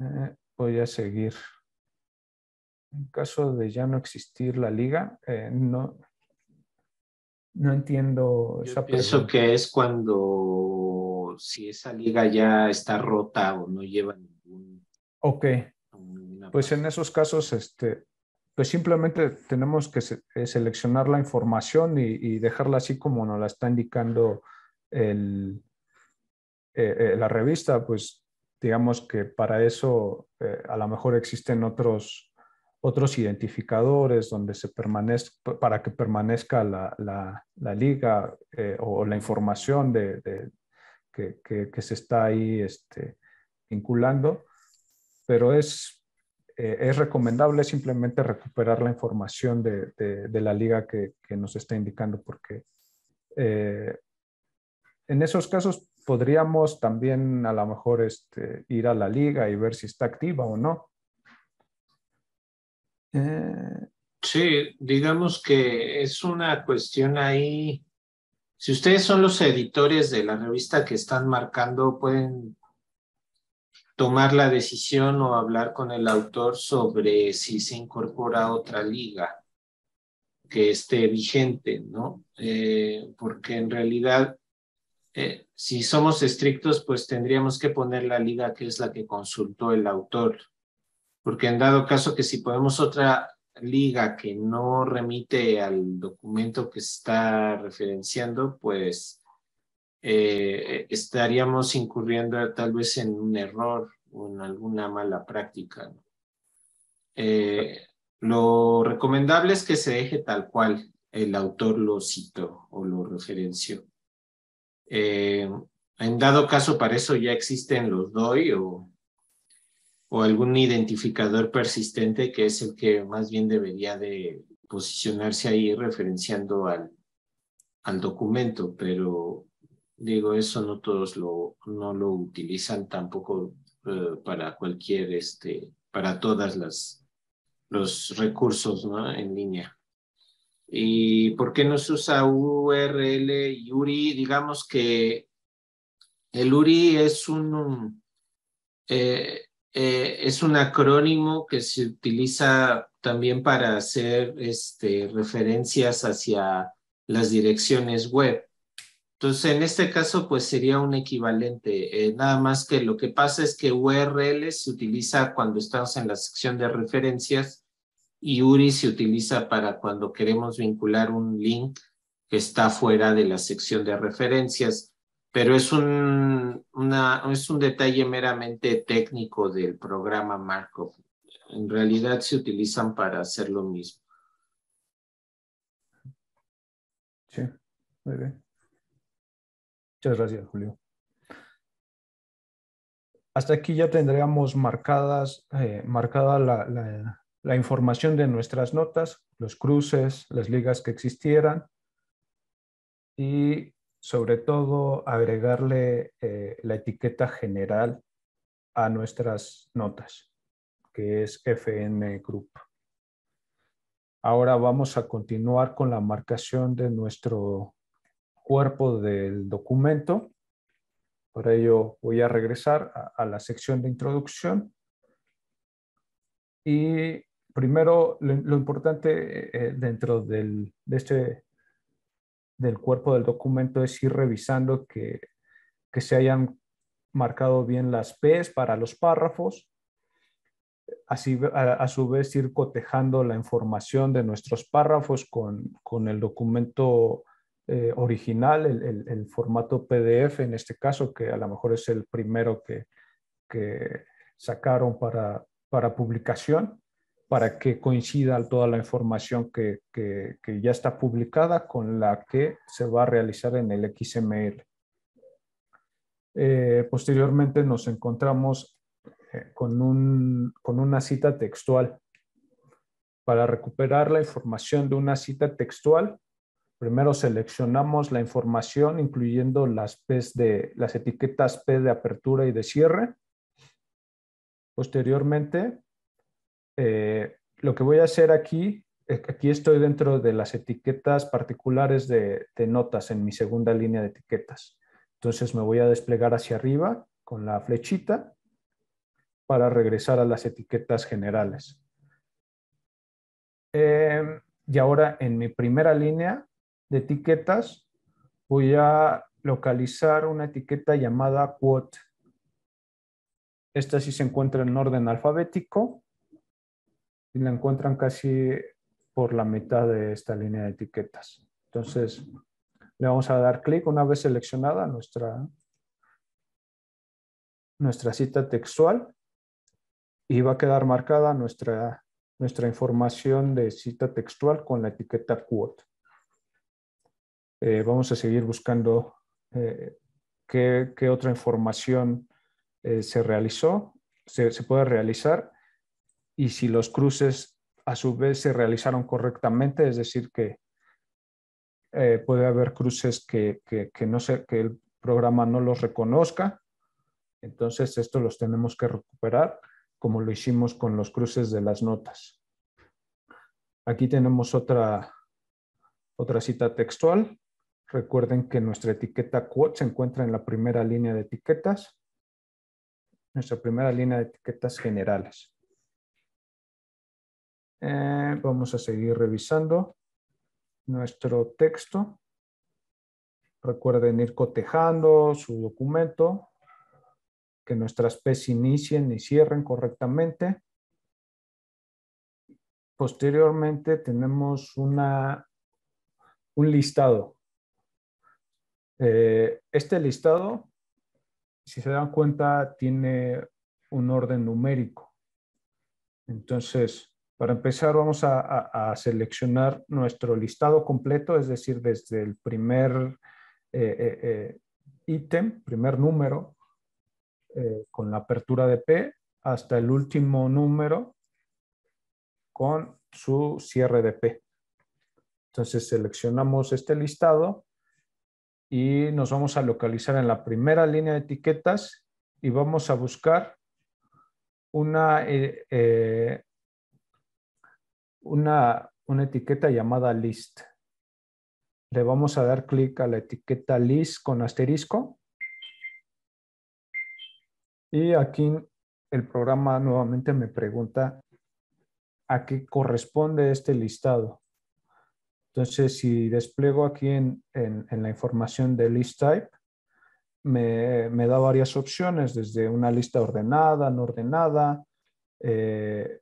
Eh, voy a seguir en caso de ya no existir la liga, eh, no, entiendo esa Yo Pienso que es cuando si esa liga ya está rota o no lleva ningún. Ok. Pues en esos casos, este, pues simplemente tenemos que eh, seleccionar la información y, dejarla así como nos la está indicando eh, la revista. Pues digamos que para eso a lo mejor existen otros otros identificadores donde se permanezca, para que permanezca la, liga eh, o la información que, se está ahí este, vinculando, pero es, eh, es recomendable simplemente recuperar la información de, la liga que, nos está indicando, porque eh, en esos casos podríamos también a lo mejor este, ir a la liga y ver si está activa o no eh, sí, digamos que es una cuestión ahí. Si ustedes son los editores de la revista que están marcando, pueden tomar la decisión o hablar con el autor sobre si se incorpora otra liga que esté vigente, ¿no? Eh, porque en realidad, eh, si somos estrictos, pues tendríamos que poner la liga que es la que consultó el autor porque en dado caso que si ponemos otra liga que no remite al documento que está referenciando, pues eh, estaríamos incurriendo tal vez en un error o en alguna mala práctica. Eh, lo recomendable es que se deje tal cual el autor lo citó o lo referenció. Eh, en dado caso, para eso ya existen los DOI o o algún identificador persistente que es el que más bien debería de posicionarse ahí referenciando al, al documento, pero digo, eso no todos lo, no lo utilizan tampoco eh, para cualquier, este, para todas las, los recursos ¿no? en línea. ¿Y por qué no se usa URL y URI? Digamos que el URI es un, eh, eh, es un acrónimo que se utiliza también para hacer este, referencias hacia las direcciones web. Entonces, en este caso, pues sería un equivalente. Eh, nada más que lo que pasa es que URL se utiliza cuando estamos en la sección de referencias y URI se utiliza para cuando queremos vincular un link que está fuera de la sección de referencias pero es un, es un detalle meramente técnico del programa Marco. En realidad se utilizan para hacer lo mismo. Sí, muy bien. Muchas gracias, Julio. Hasta aquí ya tendríamos marcadas, eh, marcada la información de nuestras notas, los cruces, las ligas que existieran y sobre todo agregarle eh, la etiqueta general a nuestras notas, que es FN Group. Ahora vamos a continuar con la marcación de nuestro cuerpo del documento. Por ello voy a regresar a, la sección de introducción. Y primero, lo, importante eh, eh, dentro de este del cuerpo del documento es ir revisando que, se hayan marcado bien las P's para los párrafos. Así, a, su vez, ir cotejando la información de nuestros párrafos con, con el documento eh, original, el, formato PDF en este caso, que a lo mejor es el primero que, que sacaron para, para publicación para que coincida toda la información que, ya está publicada con la que se va a realizar en el XML. Eh, posteriormente nos encontramos eh, con, una cita textual. Para recuperar la información de una cita textual, primero seleccionamos la información incluyendo las, de, las etiquetas P de apertura y de cierre. Posteriormente eh, lo que voy a hacer aquí, eh, aquí estoy dentro de las etiquetas particulares de, notas en mi segunda línea de etiquetas. Entonces me voy a desplegar hacia arriba con la flechita para regresar a las etiquetas generales. Em, y ahora en mi primera línea de etiquetas voy a localizar una etiqueta llamada quote. Esta sí se encuentra en orden alfabético y la encuentran casi por la mitad de esta línea de etiquetas. Entonces, le vamos a dar clic una vez seleccionada nuestra, cita textual y va a quedar marcada nuestra, nuestra información de cita textual con la etiqueta quote. Eh, vamos a seguir buscando eh, qué, otra información eh, se realizó, se puede realizar y si los cruces a su vez se realizaron correctamente, es decir, que eh, puede haber cruces que, no que el programa no los reconozca, entonces esto los tenemos que recuperar como lo hicimos con los cruces de las notas. Aquí tenemos otra, otra cita textual. Recuerden que nuestra etiqueta quote se encuentra en la primera línea de etiquetas, nuestra primera línea de etiquetas generales. Eh, vamos a seguir revisando nuestro texto. Recuerden ir cotejando su documento, que nuestras PES inicien y cierren correctamente. Posteriormente tenemos una, un listado. Eh, este listado, si se dan cuenta, tiene un orden numérico. Entonces, para empezar, vamos a, seleccionar nuestro listado completo, es decir, desde el primer eh, eh, eh, ítem, primer número, con la apertura de P, hasta el último número con su cierre de P. Entonces seleccionamos este listado y nos vamos a localizar en la primera línea de etiquetas y vamos a buscar una, una, etiqueta llamada list. Le vamos a dar clic a la etiqueta list con asterisco. Y aquí el programa nuevamente me pregunta a qué corresponde este listado. Entonces, si despliego aquí en, la información de list type, me, da varias opciones, desde una lista ordenada, no ordenada, eh,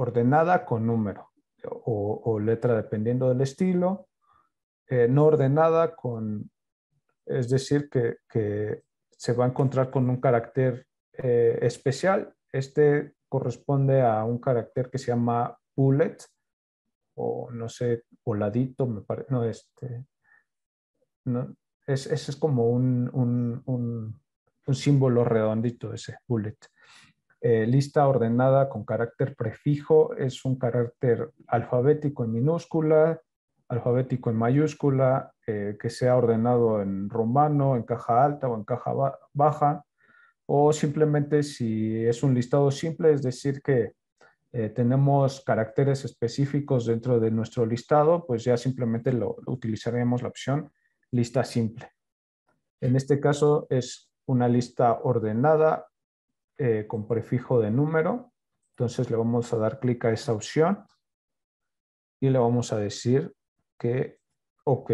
ordenada con número o, letra dependiendo del estilo, eh, no ordenada con, es decir, que, se va a encontrar con un carácter eh, especial. Este corresponde a un carácter que se llama bullet o no sé, voladito, me parece, no, este, ese es como un, un símbolo redondito, ese bullet. Eh, lista ordenada con carácter prefijo es un carácter alfabético en minúscula, alfabético en mayúscula, eh, que sea ordenado en romano, en caja alta o en caja baja, o simplemente si es un listado simple, es decir, que eh, tenemos caracteres específicos dentro de nuestro listado, pues ya simplemente lo, lo utilizaríamos la opción lista simple. En este caso es una lista ordenada eh, con prefijo de número. Entonces le vamos a dar clic a esa opción y le vamos a decir que OK.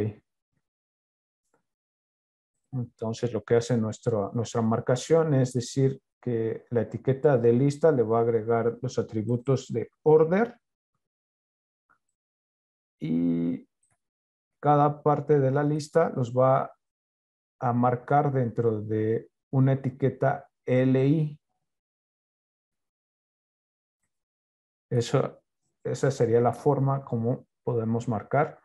Entonces lo que hace nuestro, nuestra marcación es decir que la etiqueta de lista le va a agregar los atributos de order y cada parte de la lista los va a marcar dentro de una etiqueta LI. Eso, esa sería la forma como podemos marcar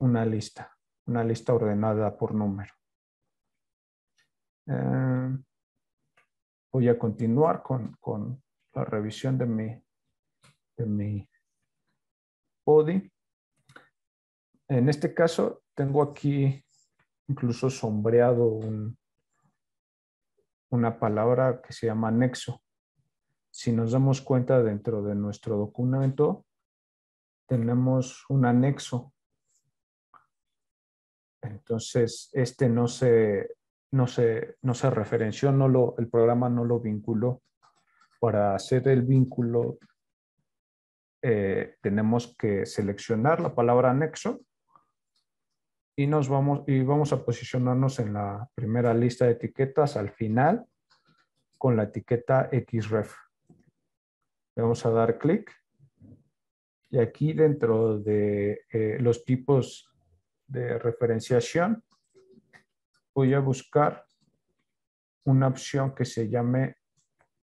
una lista, una lista ordenada por número. Eh, voy a continuar con, la revisión de mi, de mi body. En este caso, tengo aquí incluso sombreado una palabra que se llama nexo si nos damos cuenta dentro de nuestro documento, tenemos un anexo. Entonces, este no se, no se, no se referenció, no lo, el programa no lo vinculó. Para hacer el vínculo, eh, tenemos que seleccionar la palabra anexo y, nos vamos, y vamos a posicionarnos en la primera lista de etiquetas al final con la etiqueta XREF. Le vamos a dar clic. Y aquí dentro de eh, los tipos de referenciación, voy a buscar una opción que se llame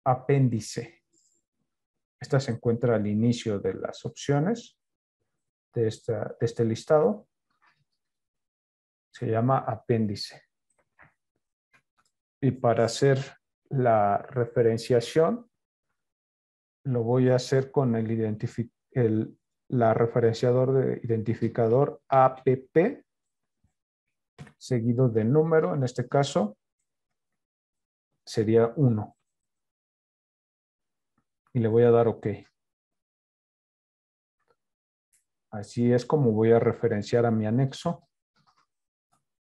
apéndice. Esta se encuentra al inicio de las opciones de este listado. Se llama apéndice. Y para hacer la referenciación, lo voy a hacer con el, la referenciador de identificador app seguido de número, en este caso sería 1. Y le voy a dar OK. Así es como voy a referenciar a mi anexo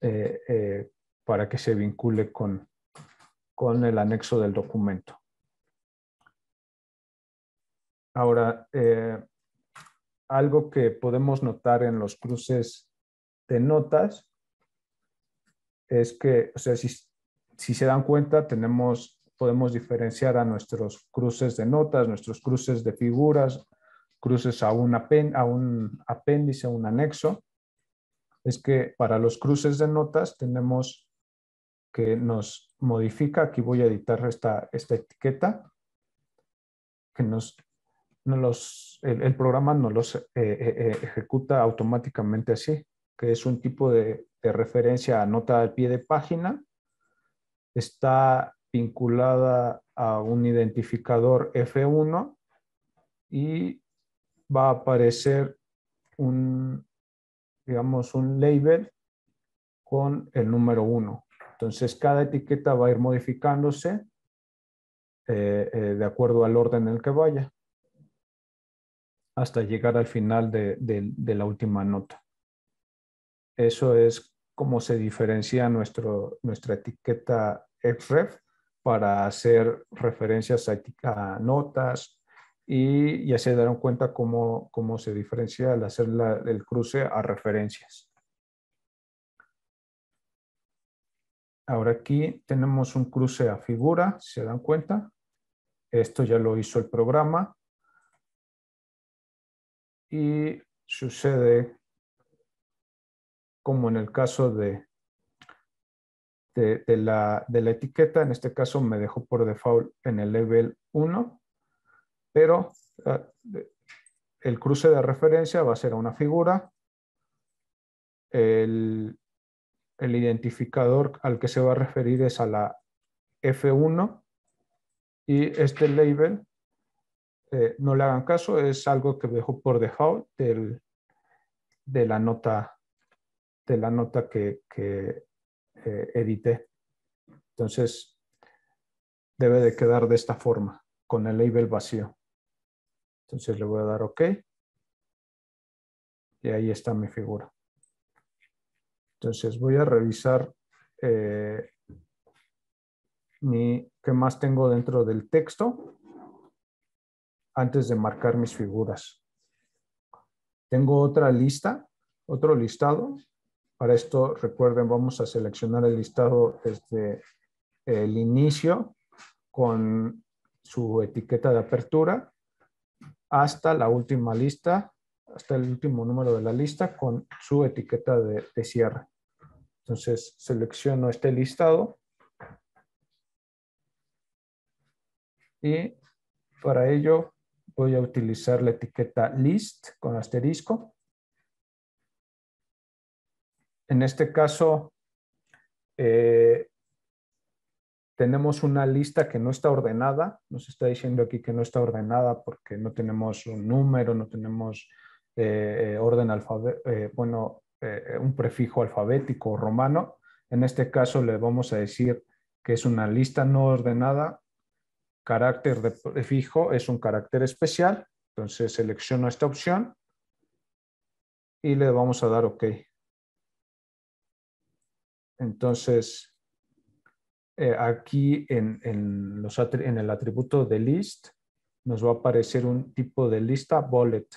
eh, eh, para que se vincule con el anexo del documento. Ahora, eh, algo que podemos notar en los cruces de notas es que, o sea, si, se dan cuenta, tenemos, podemos diferenciar a nuestros cruces de notas, nuestros cruces de figuras, cruces a un, a un apéndice, a un anexo. Es que para los cruces de notas tenemos que nos modifica, aquí voy a editar esta, esta etiqueta, que nos no los, el, programa no los eh, eh, eh, ejecuta automáticamente así, que es un tipo de, referencia a nota al pie de página. Está vinculada a un identificador F1 y va a aparecer un, digamos, un label con el número 1. Entonces, cada etiqueta va a ir modificándose de acuerdo al orden en el que vaya hasta llegar al final de, la última nota. Eso es cómo se diferencia nuestra etiqueta XREF para hacer referencias a, notas y ya se darán cuenta cómo, se diferencia al hacer el cruce a referencias. Ahora aquí tenemos un cruce a figura, se dan cuenta. Esto ya lo hizo el programa y sucede como en el caso de, de, la, etiqueta, en este caso me dejó por default en el level 1, pero ah, el cruce de referencia va a ser a una figura, el, el identificador al que se va a referir es a la F1 y este label eh, no le hagan caso, es algo que dejó por default del, de la nota, de la nota que, que eh, edité. Entonces, debe de quedar de esta forma, con el label vacío. Entonces le voy a dar OK. Y ahí está mi figura. Entonces voy a revisar eh, mi, qué más tengo dentro del texto antes de marcar mis figuras. Tengo otra lista, otro listado. Para esto, recuerden, vamos a seleccionar el listado desde el inicio con su etiqueta de apertura hasta la última lista, hasta el último número de la lista con su etiqueta de, de cierre. Entonces, selecciono este listado y para ello voy a utilizar la etiqueta list con asterisco. En este caso, eh, tenemos una lista que no está ordenada. Nos está diciendo aquí que no está ordenada porque no tenemos un número, no tenemos eh, eh, orden bueno, un prefijo alfabético romano. En este caso le vamos a decir que es una lista no ordenada Carácter de prefijo es un carácter especial, entonces selecciono esta opción y le vamos a dar OK. Entonces, eh, aquí en, el atributo de list nos va a aparecer un tipo de lista bullet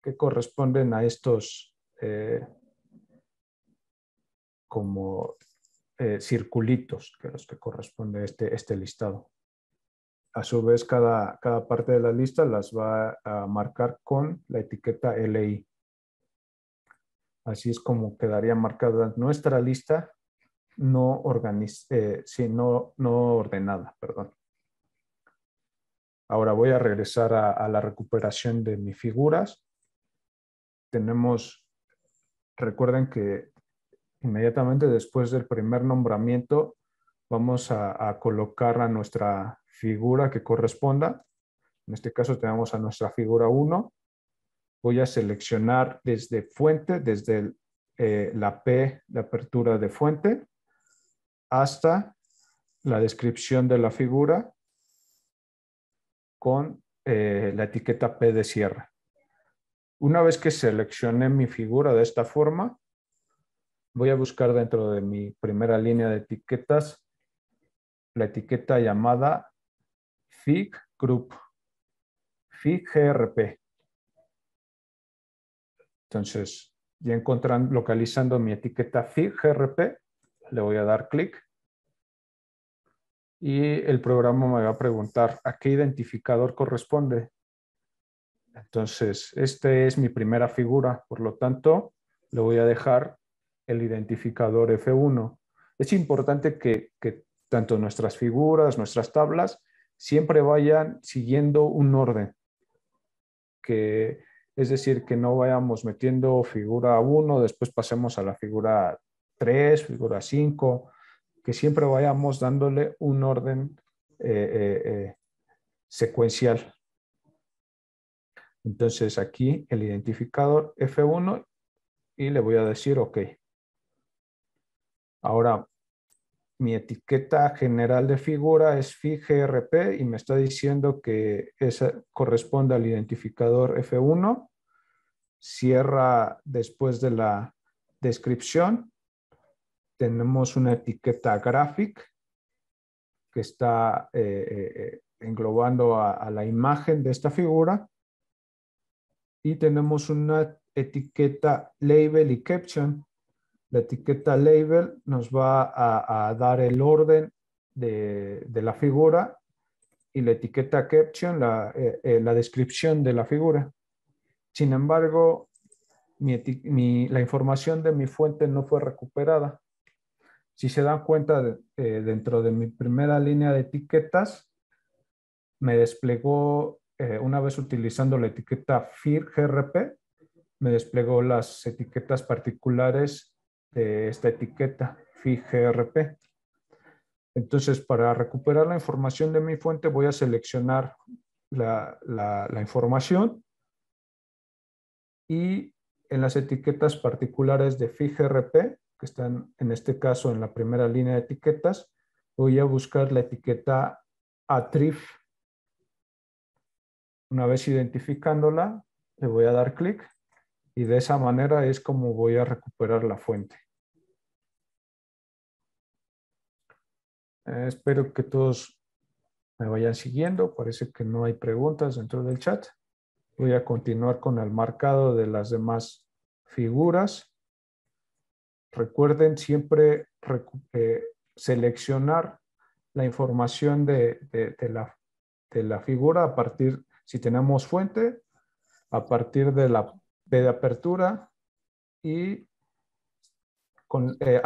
que corresponden a estos eh, como eh, circulitos que los que corresponde a este, este listado a su vez cada, cada parte de la lista las va a marcar con la etiqueta LI. Así es como quedaría marcada nuestra lista no, organiz, eh, no, ordenada. Perdón. Ahora voy a regresar a, la recuperación de mis figuras. Tenemos, recuerden que inmediatamente después del primer nombramiento vamos a colocar a nuestra figura que corresponda. En este caso tenemos a nuestra figura 1. Voy a seleccionar desde fuente, desde eh, la P de apertura de fuente hasta la descripción de la figura con eh, la etiqueta P de cierre. Una vez que seleccioné mi figura de esta forma, voy a buscar dentro de mi primera línea de etiquetas la etiqueta llamada FIG Group, FIG GRP. Entonces, ya encontrando, localizando mi etiqueta FIG GRP, le voy a dar clic. Y el programa me va a preguntar a qué identificador corresponde. Entonces, esta es mi primera figura, por lo tanto, le voy a dejar el identificador F1. Es importante que tanto nuestras figuras, nuestras tablas, siempre vayan siguiendo un orden. Que, es decir, que no vayamos metiendo figura 1, después pasemos a la figura 3, figura 5, que siempre vayamos dándole un orden eh, eh, eh, secuencial. Entonces aquí el identificador F1 y le voy a decir OK. Ahora mi etiqueta general de figura es FIGRP e y me está diciendo que esa corresponde al identificador F1. Cierra después de la descripción. Tenemos una etiqueta graphic que está eh, eh, eh, englobando a la imagen de esta figura. Y tenemos una etiqueta label y caption la etiqueta label nos va a, dar el orden de, la figura y la etiqueta caption, la, eh, eh, descripción de la figura. Sin embargo, la información de mi fuente no fue recuperada. Si se dan cuenta, eh, dentro de mi primera línea de etiquetas, me desplegó, una vez utilizando la etiqueta FIR GRP, me desplegó las etiquetas particulares de esta etiqueta FIGRP. Entonces, para recuperar la información de mi fuente, voy a seleccionar la, información y en las etiquetas particulares de FIGRP, que están en este caso en la primera línea de etiquetas, voy a buscar la etiqueta atrif. Una vez identificándola, le voy a dar clic y de esa manera es como voy a recuperar la fuente. Eh, espero que todos me vayan siguiendo. Parece que no hay preguntas dentro del chat. Voy a continuar con el marcado de las demás figuras. Recuerden siempre eh, seleccionar la información de, la, de la figura a partir, si tenemos fuente, a partir de la de apertura y con, eh,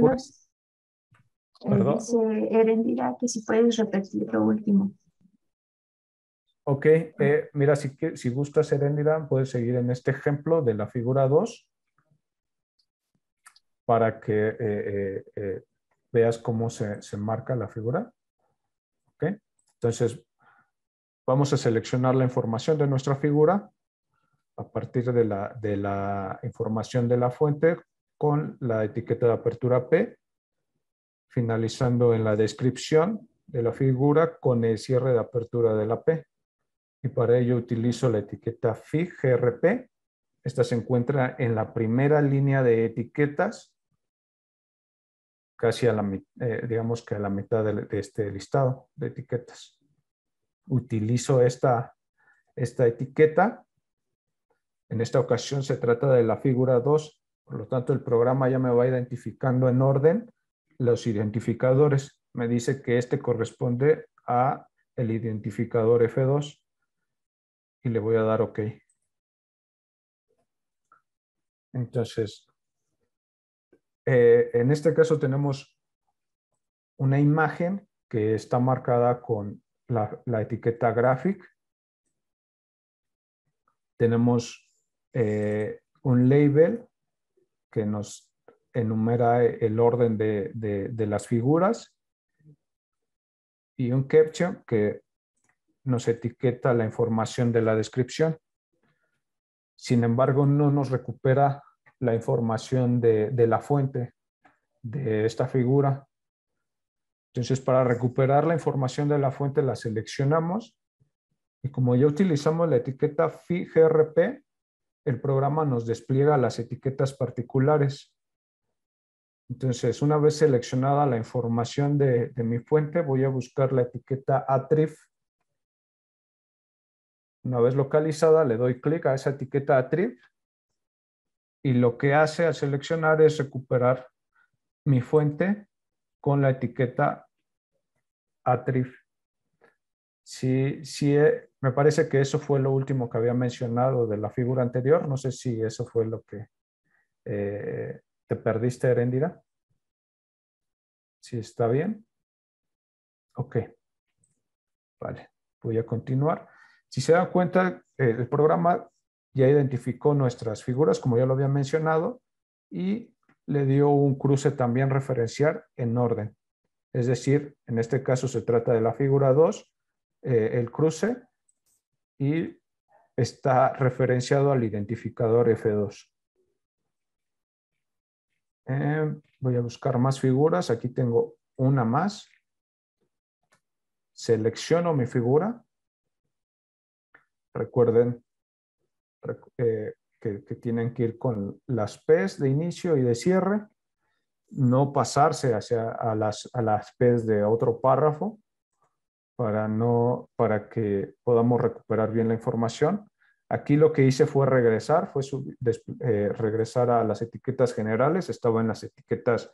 pues, Perdón. que si puedes repetir lo último. Ok, eh, mira, si, si gustas, Erendira, puedes seguir en este ejemplo de la figura 2 para que eh, eh, veas cómo se, se, marca la figura. Ok, entonces vamos a seleccionar la información de nuestra figura a partir de la, de la información de la fuente con la etiqueta de apertura P, finalizando en la descripción de la figura con el cierre de apertura de la P. Y para ello utilizo la etiqueta FIG GRP. Esta se encuentra en la primera línea de etiquetas, casi a la, eh, digamos que a la mitad de, este listado de etiquetas. Utilizo esta, esta etiqueta en esta ocasión se trata de la figura 2, por lo tanto el programa ya me va identificando en orden los identificadores. Me dice que este corresponde a el identificador F2 y le voy a dar OK. Entonces, eh, en este caso tenemos una imagen que está marcada con la, etiqueta graphic. Tenemos eh, un label que nos enumera el orden de, las figuras y un caption que nos etiqueta la información de la descripción. Sin embargo, no nos recupera la información de, de, la fuente de esta figura. Entonces, para recuperar la información de la fuente, la seleccionamos y como ya utilizamos la etiqueta FIGRP, el programa nos despliega las etiquetas particulares. Entonces, una vez seleccionada la información de, mi fuente, voy a buscar la etiqueta atrif. Una vez localizada, le doy clic a esa etiqueta atrif y lo que hace al seleccionar es recuperar mi fuente con la etiqueta atrif. Si, si, me parece que eso fue lo último que había mencionado de la figura anterior. No sé si eso fue lo que eh, te perdiste, Herendira. Si está bien. Ok. Vale, voy a continuar. Si se dan cuenta, eh, el programa ya identificó nuestras figuras, como ya lo había mencionado, y le dio un cruce también referencial en orden. Es decir, en este caso se trata de la figura 2, eh, el cruce y está referenciado al identificador F2. Eh, voy a buscar más figuras. Aquí tengo una más. Selecciono mi figura. Recuerden eh, que, tienen que ir con las P's de inicio y de cierre. No pasarse hacia a las, a las P's de otro párrafo para, no, para que podamos recuperar bien la información. Aquí lo que hice fue regresar, fue eh, regresar a las etiquetas generales, estaba en las etiquetas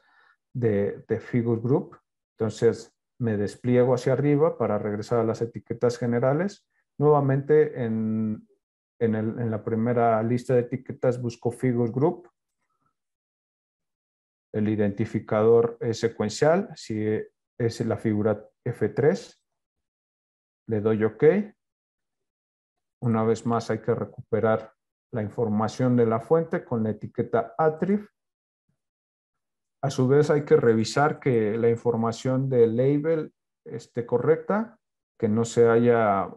de, de Figure Group, entonces me despliego hacia arriba para regresar a las etiquetas generales. Nuevamente en, la primera lista de etiquetas busco Figure Group, el identificador es secuencial, si es la figura F3, le doy OK. Una vez más hay que recuperar la información de la fuente con la etiqueta Atrif. A su vez hay que revisar que la información del label esté correcta, que no se, haya,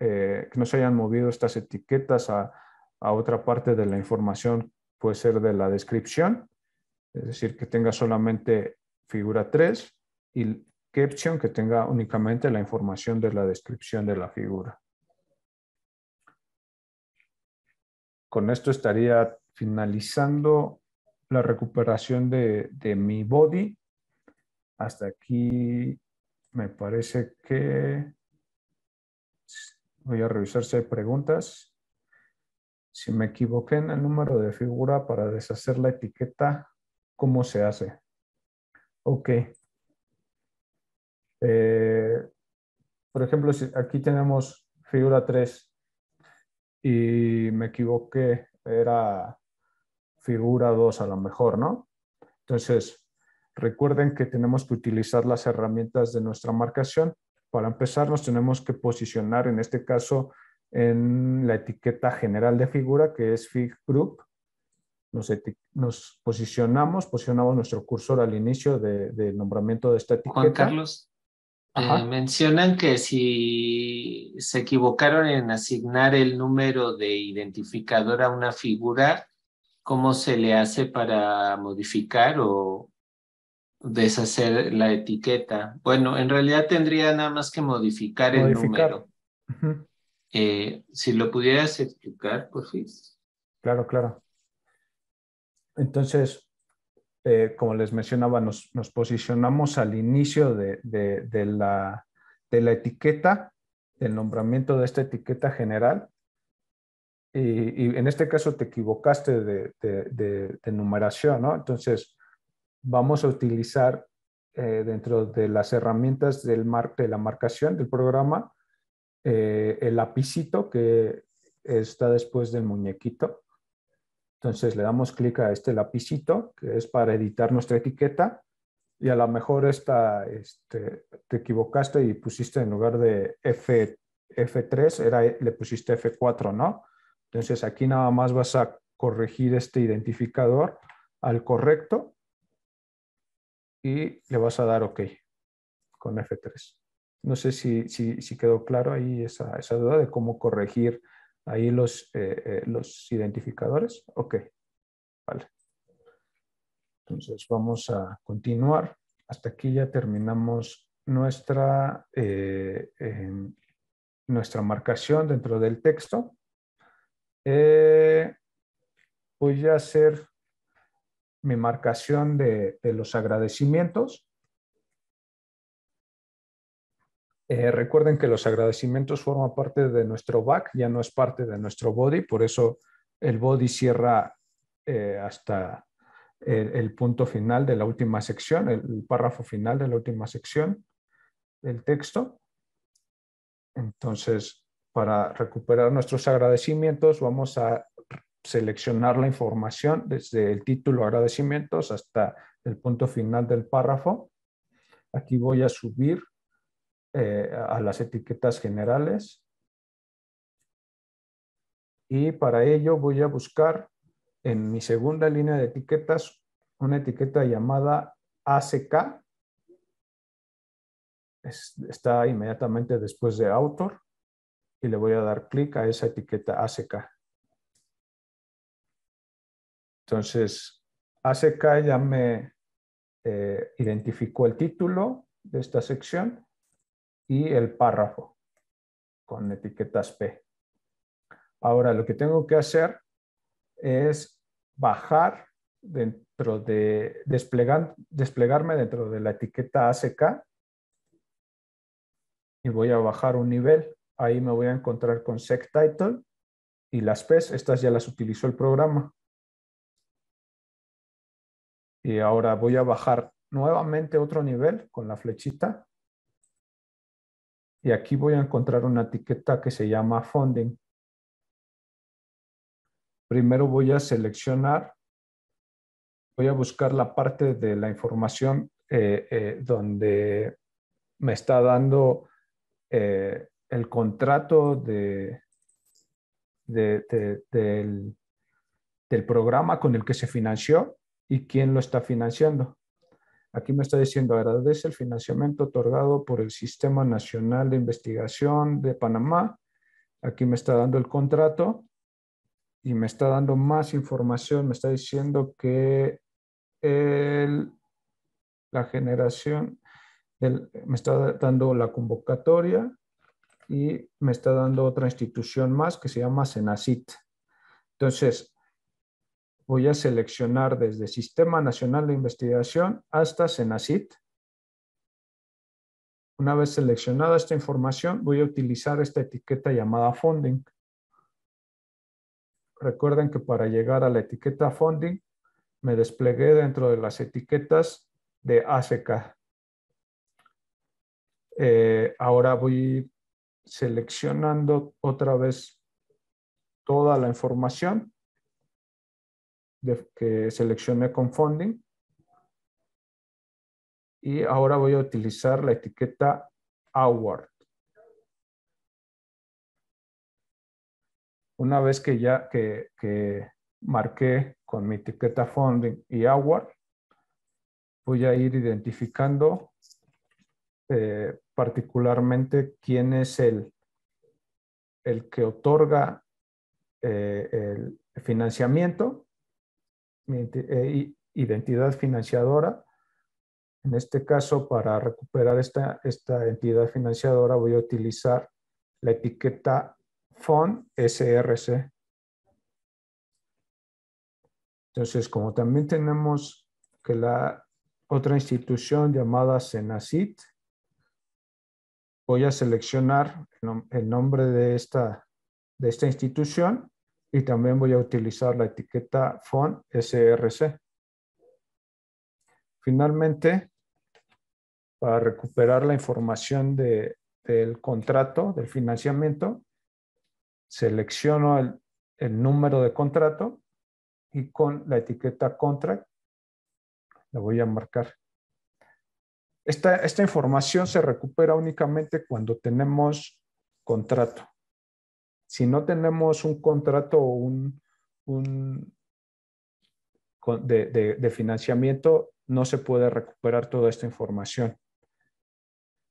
eh, que no se hayan movido estas etiquetas a, otra parte de la información, puede ser de la descripción, es decir, que tenga solamente figura 3 y que tenga únicamente la información de la descripción de la figura. Con esto estaría finalizando la recuperación de, de mi body. Hasta aquí me parece que voy a revisar si hay preguntas. Si me equivoqué en el número de figura para deshacer la etiqueta, ¿cómo se hace? Ok. Eh, por ejemplo, aquí tenemos figura 3 y me equivoqué, era figura 2 a lo mejor, ¿no? Entonces, recuerden que tenemos que utilizar las herramientas de nuestra marcación. Para empezar, nos tenemos que posicionar, en este caso, en la etiqueta general de figura, que es fig group. Nos, posicionamos, posicionamos nuestro cursor al inicio del de nombramiento de esta etiqueta. Juan Carlos, eh, mencionan que si se equivocaron en asignar el número de identificador a una figura, ¿cómo se le hace para modificar o deshacer la etiqueta? Bueno, en realidad tendría nada más que modificar, el número. Eh, si lo pudieras explicar, por pues fin. Claro, claro. Entonces, eh, como les mencionaba, nos, posicionamos al inicio de, la, etiqueta, del nombramiento de esta etiqueta general. Y, en este caso te equivocaste de, numeración, ¿no? Entonces, vamos a utilizar eh, dentro de las herramientas de la marcación del programa eh, el lapicito que está después del muñequito entonces le damos clic a este lapicito, que es para editar nuestra etiqueta, y a lo mejor esta, este, te equivocaste y pusiste en lugar de F, 3 era, le pusiste F4, ¿no? Entonces aquí nada más vas a corregir este identificador al correcto y le vas a dar OK con F3. No sé si, quedó claro ahí esa duda de cómo corregir ahí eh, eh, los, identificadores. Ok, vale. Entonces vamos a continuar. Hasta aquí ya terminamos nuestra, eh, em, nuestra marcación dentro del texto. voy a hacer mi marcación de los agradecimientos. Eh, recuerden que los agradecimientos forman parte de nuestro back, ya no es parte de nuestro body, por eso el body cierra eh, hasta el, punto final de la última sección, el, párrafo final de la última sección del texto. Entonces, para recuperar nuestros agradecimientos, vamos a seleccionar la información desde el título agradecimientos hasta el punto final del párrafo. Aquí voy a subir eh, a las etiquetas generales. Y para ello voy a buscar en mi segunda línea de etiquetas una etiqueta llamada ACK. está inmediatamente después de Autor y le voy a dar clic a esa etiqueta ACK. Entonces, ACK ya me eh, identificó el título de esta sección y el párrafo con etiquetas P. Ahora lo que tengo que hacer es bajar dentro de, desplegarme dentro de la etiqueta ACK y voy a bajar un nivel. Ahí me voy a encontrar con TITLE y las p estas ya las utilizó el programa. Y ahora voy a bajar nuevamente otro nivel con la flechita y aquí voy a encontrar una etiqueta que se llama funding. Primero voy a seleccionar, voy a buscar la parte de la información eh, eh, donde me está dando eh, el contrato del programa con el que se financió y quién lo está financiando. Aquí me está diciendo, agradece el financiamiento otorgado por el Sistema Nacional de Investigación de Panamá. Aquí me está dando el contrato y me está dando más información. Me está diciendo que la generación, me está dando la convocatoria y me está dando otra institución más que se llama Senacit. Entonces, voy a seleccionar desde Sistema Nacional de Investigación hasta SenaCit. Una vez seleccionada esta información, voy a utilizar esta etiqueta llamada Funding. Recuerden que para llegar a la etiqueta Funding, me desplegué dentro de las etiquetas de ACK. Eh, ahora voy seleccionando otra vez toda la información que seleccioné con funding. Y ahora voy a utilizar la etiqueta award. Una vez que ya que, que marqué con mi etiqueta funding y award, voy a ir identificando eh, particularmente quién es el, el que otorga eh, el financiamiento eh, identidad financiadora. En este caso, para recuperar esta, esta entidad financiadora, voy a utilizar la etiqueta FON SRC. Entonces, como también tenemos que la otra institución llamada Senacit, voy a seleccionar el nombre de esta, de esta institución y también voy a utilizar la etiqueta font src. Finalmente, para recuperar la información del contrato, del financiamiento, selecciono el, número de contrato y con la etiqueta contract la voy a marcar. esta, información se recupera únicamente cuando tenemos contrato si no tenemos un contrato o un, de, financiamiento, no se puede recuperar toda esta información.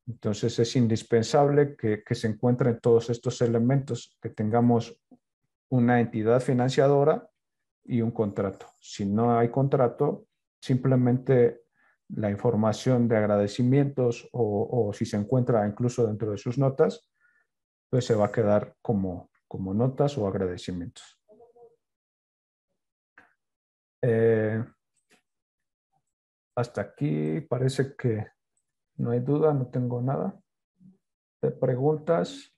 Entonces es indispensable que, se encuentren todos estos elementos, que tengamos una entidad financiadora y un contrato. Si no hay contrato, simplemente la información de agradecimientos o, si se encuentra incluso dentro de sus notas, pues se va a quedar como, como notas o agradecimientos. Eh, hasta aquí parece que no hay duda, no tengo nada de preguntas.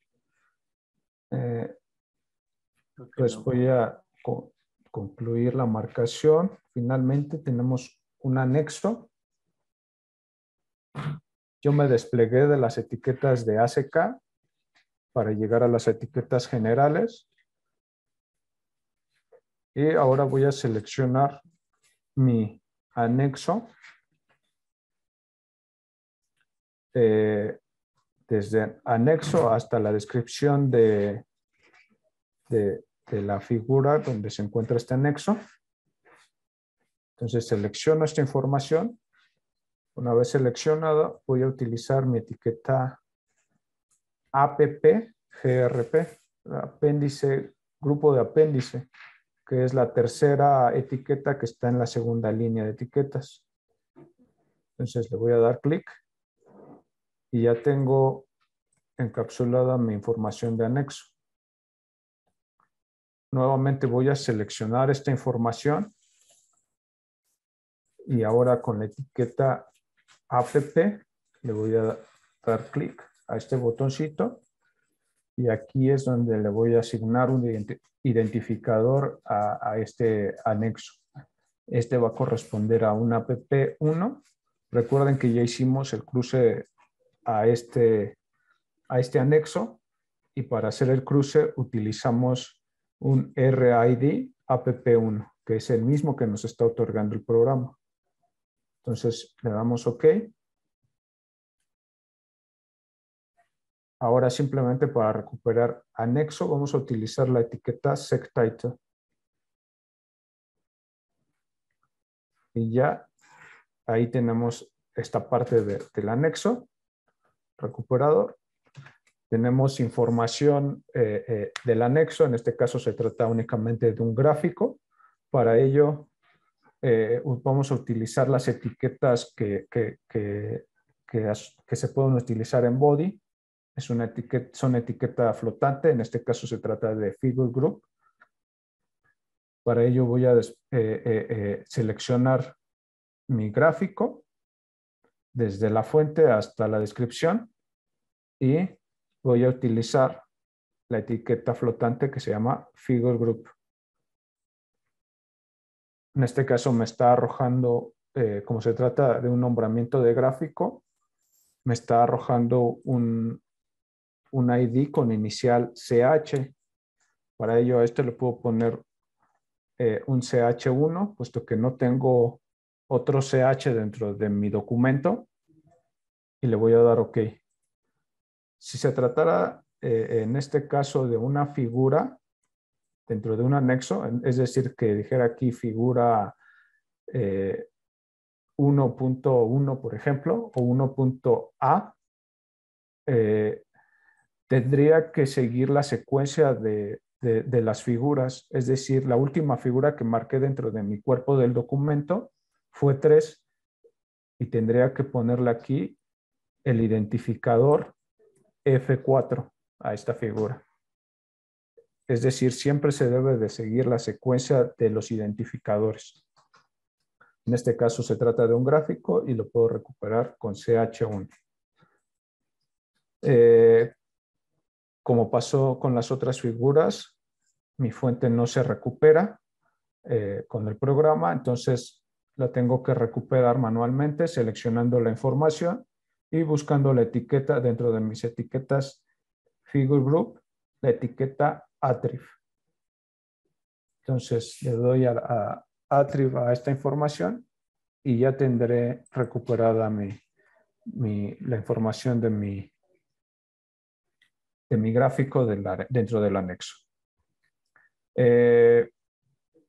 Eh, pues voy a concluir la marcación. Finalmente tenemos un anexo. Yo me desplegué de las etiquetas de ACK para llegar a las etiquetas generales. Y ahora voy a seleccionar mi anexo eh, desde anexo hasta la descripción de, de, de la figura donde se encuentra este anexo. Entonces selecciono esta información. Una vez seleccionada, voy a utilizar mi etiqueta APP-GRP, apéndice, grupo de apéndice, que es la tercera etiqueta que está en la segunda línea de etiquetas. Entonces le voy a dar clic y ya tengo encapsulada mi información de anexo. Nuevamente voy a seleccionar esta información y ahora con la etiqueta app le voy a dar clic a este botoncito y aquí es donde le voy a asignar un identificador a, este anexo. Este va a corresponder a un app1. Recuerden que ya hicimos el cruce a este, a este anexo y para hacer el cruce utilizamos un RID app1, que es el mismo que nos está otorgando el programa. Entonces le damos OK. Ahora simplemente para recuperar anexo vamos a utilizar la etiqueta sectitle. Y ya ahí tenemos esta parte del anexo recuperado. Tenemos información eh, eh, del anexo, en este caso se trata únicamente de un gráfico. Para ello eh, vamos a utilizar las etiquetas que, que, que, se pueden utilizar en body es una etiqueta, son etiqueta flotante, en este caso se trata de Figure Group. Para ello voy a eh, eh, eh, seleccionar mi gráfico desde la fuente hasta la descripción y voy a utilizar la etiqueta flotante que se llama Figure Group. En este caso me está arrojando, como se trata de un nombramiento de gráfico, me está arrojando un, un ID con inicial CH. Para ello a este le puedo poner eh, un CH1, puesto que no tengo otro CH dentro de mi documento. Y le voy a dar OK. Si se tratara eh, en este caso de una figura dentro de un anexo, es decir, que dijera aquí figura 1.1, eh, por ejemplo, o 1.a, eh, tendría que seguir la secuencia de, de, las figuras, es decir, la última figura que marqué dentro de mi cuerpo del documento fue 3 y tendría que ponerle aquí el identificador F4 a esta figura. Es decir, siempre se debe de seguir la secuencia de los identificadores. En este caso se trata de un gráfico y lo puedo recuperar con CH1. Como pasó con las otras figuras, mi fuente no se recupera eh, con el programa, entonces la tengo que recuperar manualmente seleccionando la información y buscando la etiqueta dentro de mis etiquetas Figure Group, la etiqueta Atrif. Entonces le doy a, a a esta información y ya tendré recuperada mi, la información de mi de mi gráfico dentro del anexo. Eh,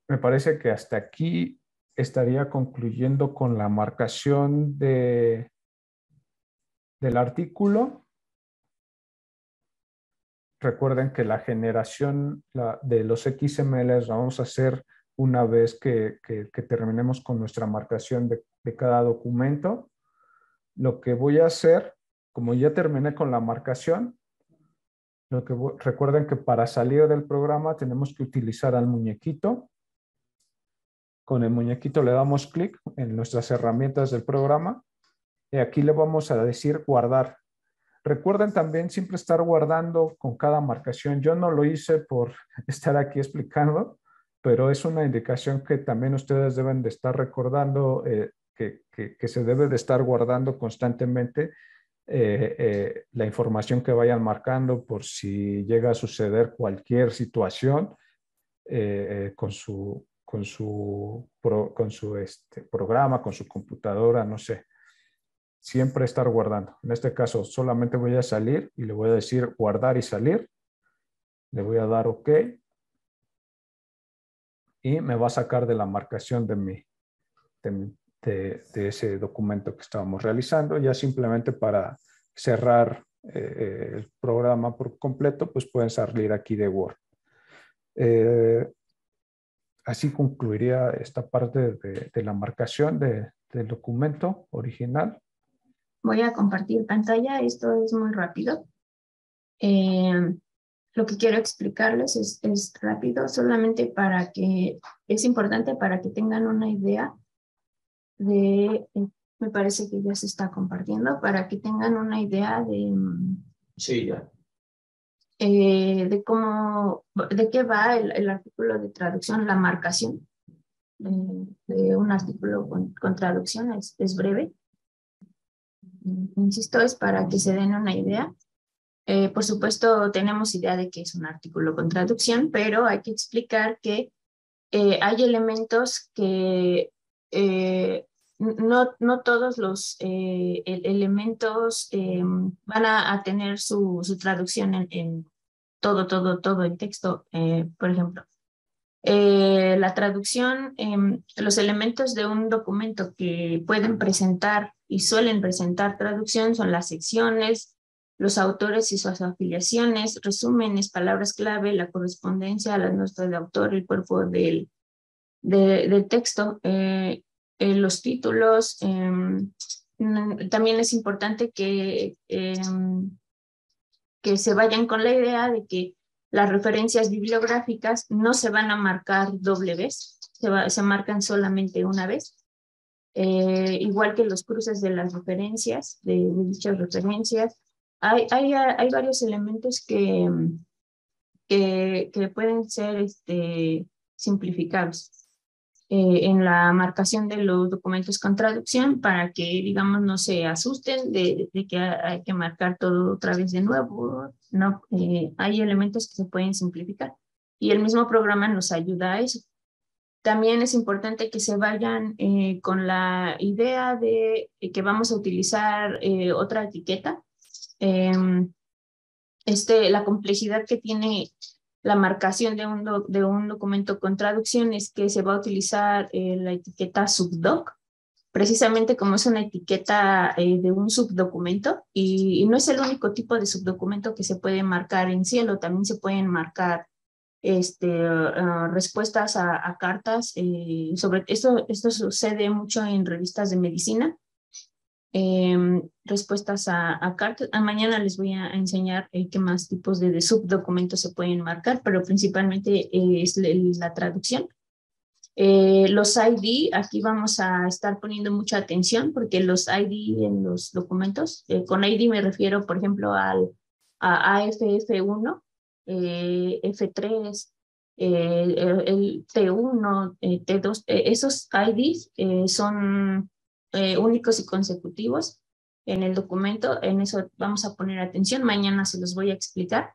me parece que hasta aquí estaría concluyendo con la marcación de, del artículo. Recuerden que la generación de los XML vamos a hacer una vez que, terminemos con nuestra marcación de cada documento. Lo que voy a hacer, como ya terminé con la marcación, que, recuerden que para salir del programa tenemos que utilizar al muñequito. Con el muñequito le damos clic en nuestras herramientas del programa y aquí le vamos a decir guardar. Recuerden también siempre estar guardando con cada marcación. Yo no lo hice por [laughs] estar aquí explicando, pero es una indicación que también ustedes deben de estar recordando eh, que, que, se debe de estar guardando constantemente eh, eh, la información que vayan marcando por si llega a suceder cualquier situación eh, con su, con su, con su este, programa, con su computadora, no sé. Siempre estar guardando. En este caso, solamente voy a salir y le voy a decir guardar y salir. Le voy a dar OK. Y me va a sacar de la marcación de mi, de mi de, ese documento que estábamos realizando. Ya simplemente para cerrar eh, el programa por completo, pues pueden salir aquí de Word. Eh, así concluiría esta parte de, la marcación de, del documento original. Voy a compartir pantalla, esto es muy rápido. Eh, lo que quiero explicarles es, es rápido, solamente para que, es importante para que tengan una idea de, eh, me parece que ya se está compartiendo para que tengan una idea de... Mm, sí, ya. Eh, de cómo, de qué va el, artículo de traducción, la marcación eh, de, un artículo con, traducción, es, breve. Mm, insisto, es para que se den una idea. por supuesto, tenemos idea de que es un artículo con traducción, pero hay que explicar que hay elementos que eh, no, no, todos los eh, elementos eh, van a, tener su, su traducción en, todo, todo, todo el texto. por ejemplo, la traducción, em, los elementos de un documento que pueden presentar y suelen presentar traducción son las secciones, los autores y sus afiliaciones, resúmenes, palabras clave, la correspondencia, la nuestra de autor, el cuerpo del de, del texto, eh, eh, los títulos. Em, mm, también es importante que, em, que se vayan con la idea de que las referencias bibliográficas no se van a marcar doble vez, se, marcan solamente una vez. Eh, igual que los cruces de las referencias, de, dichas referencias. Hay, hay, varios elementos que, que, que, pueden ser este, simplificados. Eh, en la marcación de los documentos con traducción para que, digamos, no se asusten de, que hay que marcar todo otra vez de nuevo. No, eh, hay elementos que se pueden simplificar y el mismo programa nos ayuda a eso. También es importante que se vayan eh, con la idea de que vamos a utilizar otra etiqueta. Em, este, la complejidad que tiene la marcación de un, documento con traducción es que se va a utilizar eh, la etiqueta subdoc, precisamente como es una etiqueta eh, de un subdocumento y, no es el único tipo de subdocumento que se puede marcar en cielo, también se pueden marcar este, eh, respuestas a, cartas. sobre esto, esto sucede mucho en revistas de medicina Em, respuestas a, cartas. A ah, mañana les voy a, enseñar eh, qué más tipos de, subdocumentos se pueden marcar, pero principalmente eh, es la, traducción. Eh, los ID, aquí vamos a estar poniendo mucha atención porque los ID en los documentos, con ID me refiero, por ejemplo, al a AFF1, F3, el, T1, T2, esos IDs son eh, únicos y consecutivos en el documento. En eso vamos a poner atención. Mañana se los voy a explicar.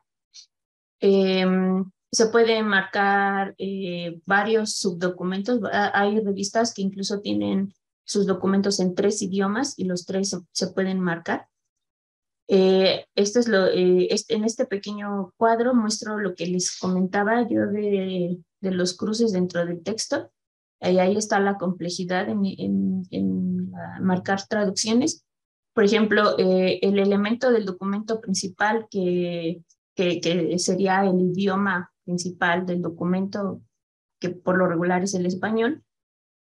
Em, se pueden marcar eh, varios subdocumentos. Hay revistas que incluso tienen sus documentos en tres idiomas y los tres se, pueden marcar. Eh, esto es lo, en este pequeño cuadro muestro lo que les comentaba yo de, los cruces dentro del texto. ahí está la complejidad en, en marcar traducciones. Por ejemplo, eh, el elemento del documento principal que, que, sería el idioma principal del documento, que por lo regular es el español,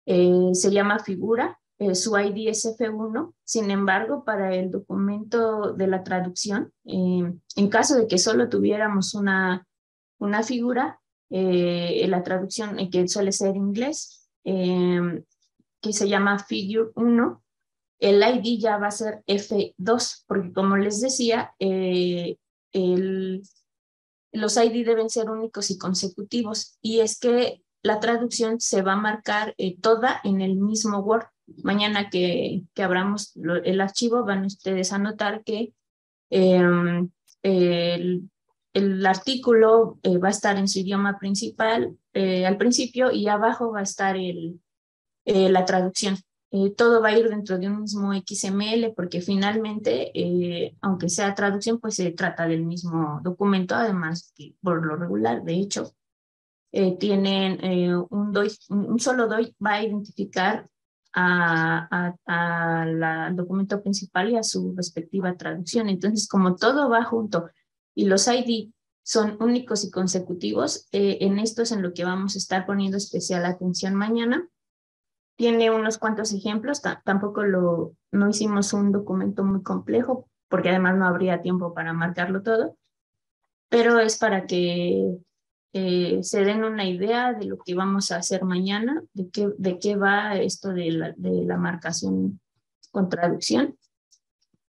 eh, se llama figura, eh, su ID es F1, sin embargo, para el documento de la traducción, en caso de que solo tuviéramos una, una figura, la traducción que suele ser inglés, que se llama Figure 1, el ID ya va a ser F2, porque como les decía, eh, el, los ID deben ser únicos y consecutivos, y es que la traducción se va a marcar eh, toda en el mismo Word. Mañana que, que abramos el archivo van ustedes a notar que em, el, artículo eh, va a estar en su idioma principal al principio y abajo va a estar el, eh, la traducción. Eh, todo va a ir dentro de un mismo XML porque finalmente, eh, aunque sea traducción, pues se trata del mismo documento, además que por lo regular, de hecho, tienen un, un solo DOI va a identificar al documento principal y a su respectiva traducción. Entonces, como todo va junto y los ID son únicos y consecutivos, en esto es en lo que vamos a estar poniendo especial atención mañana tiene unos cuantos ejemplos, tampoco lo, no hicimos un documento muy complejo, porque además no habría tiempo para marcarlo todo, pero es para que eh, se den una idea de lo que vamos a hacer mañana, de qué, de qué va esto de la, de la marcación con traducción.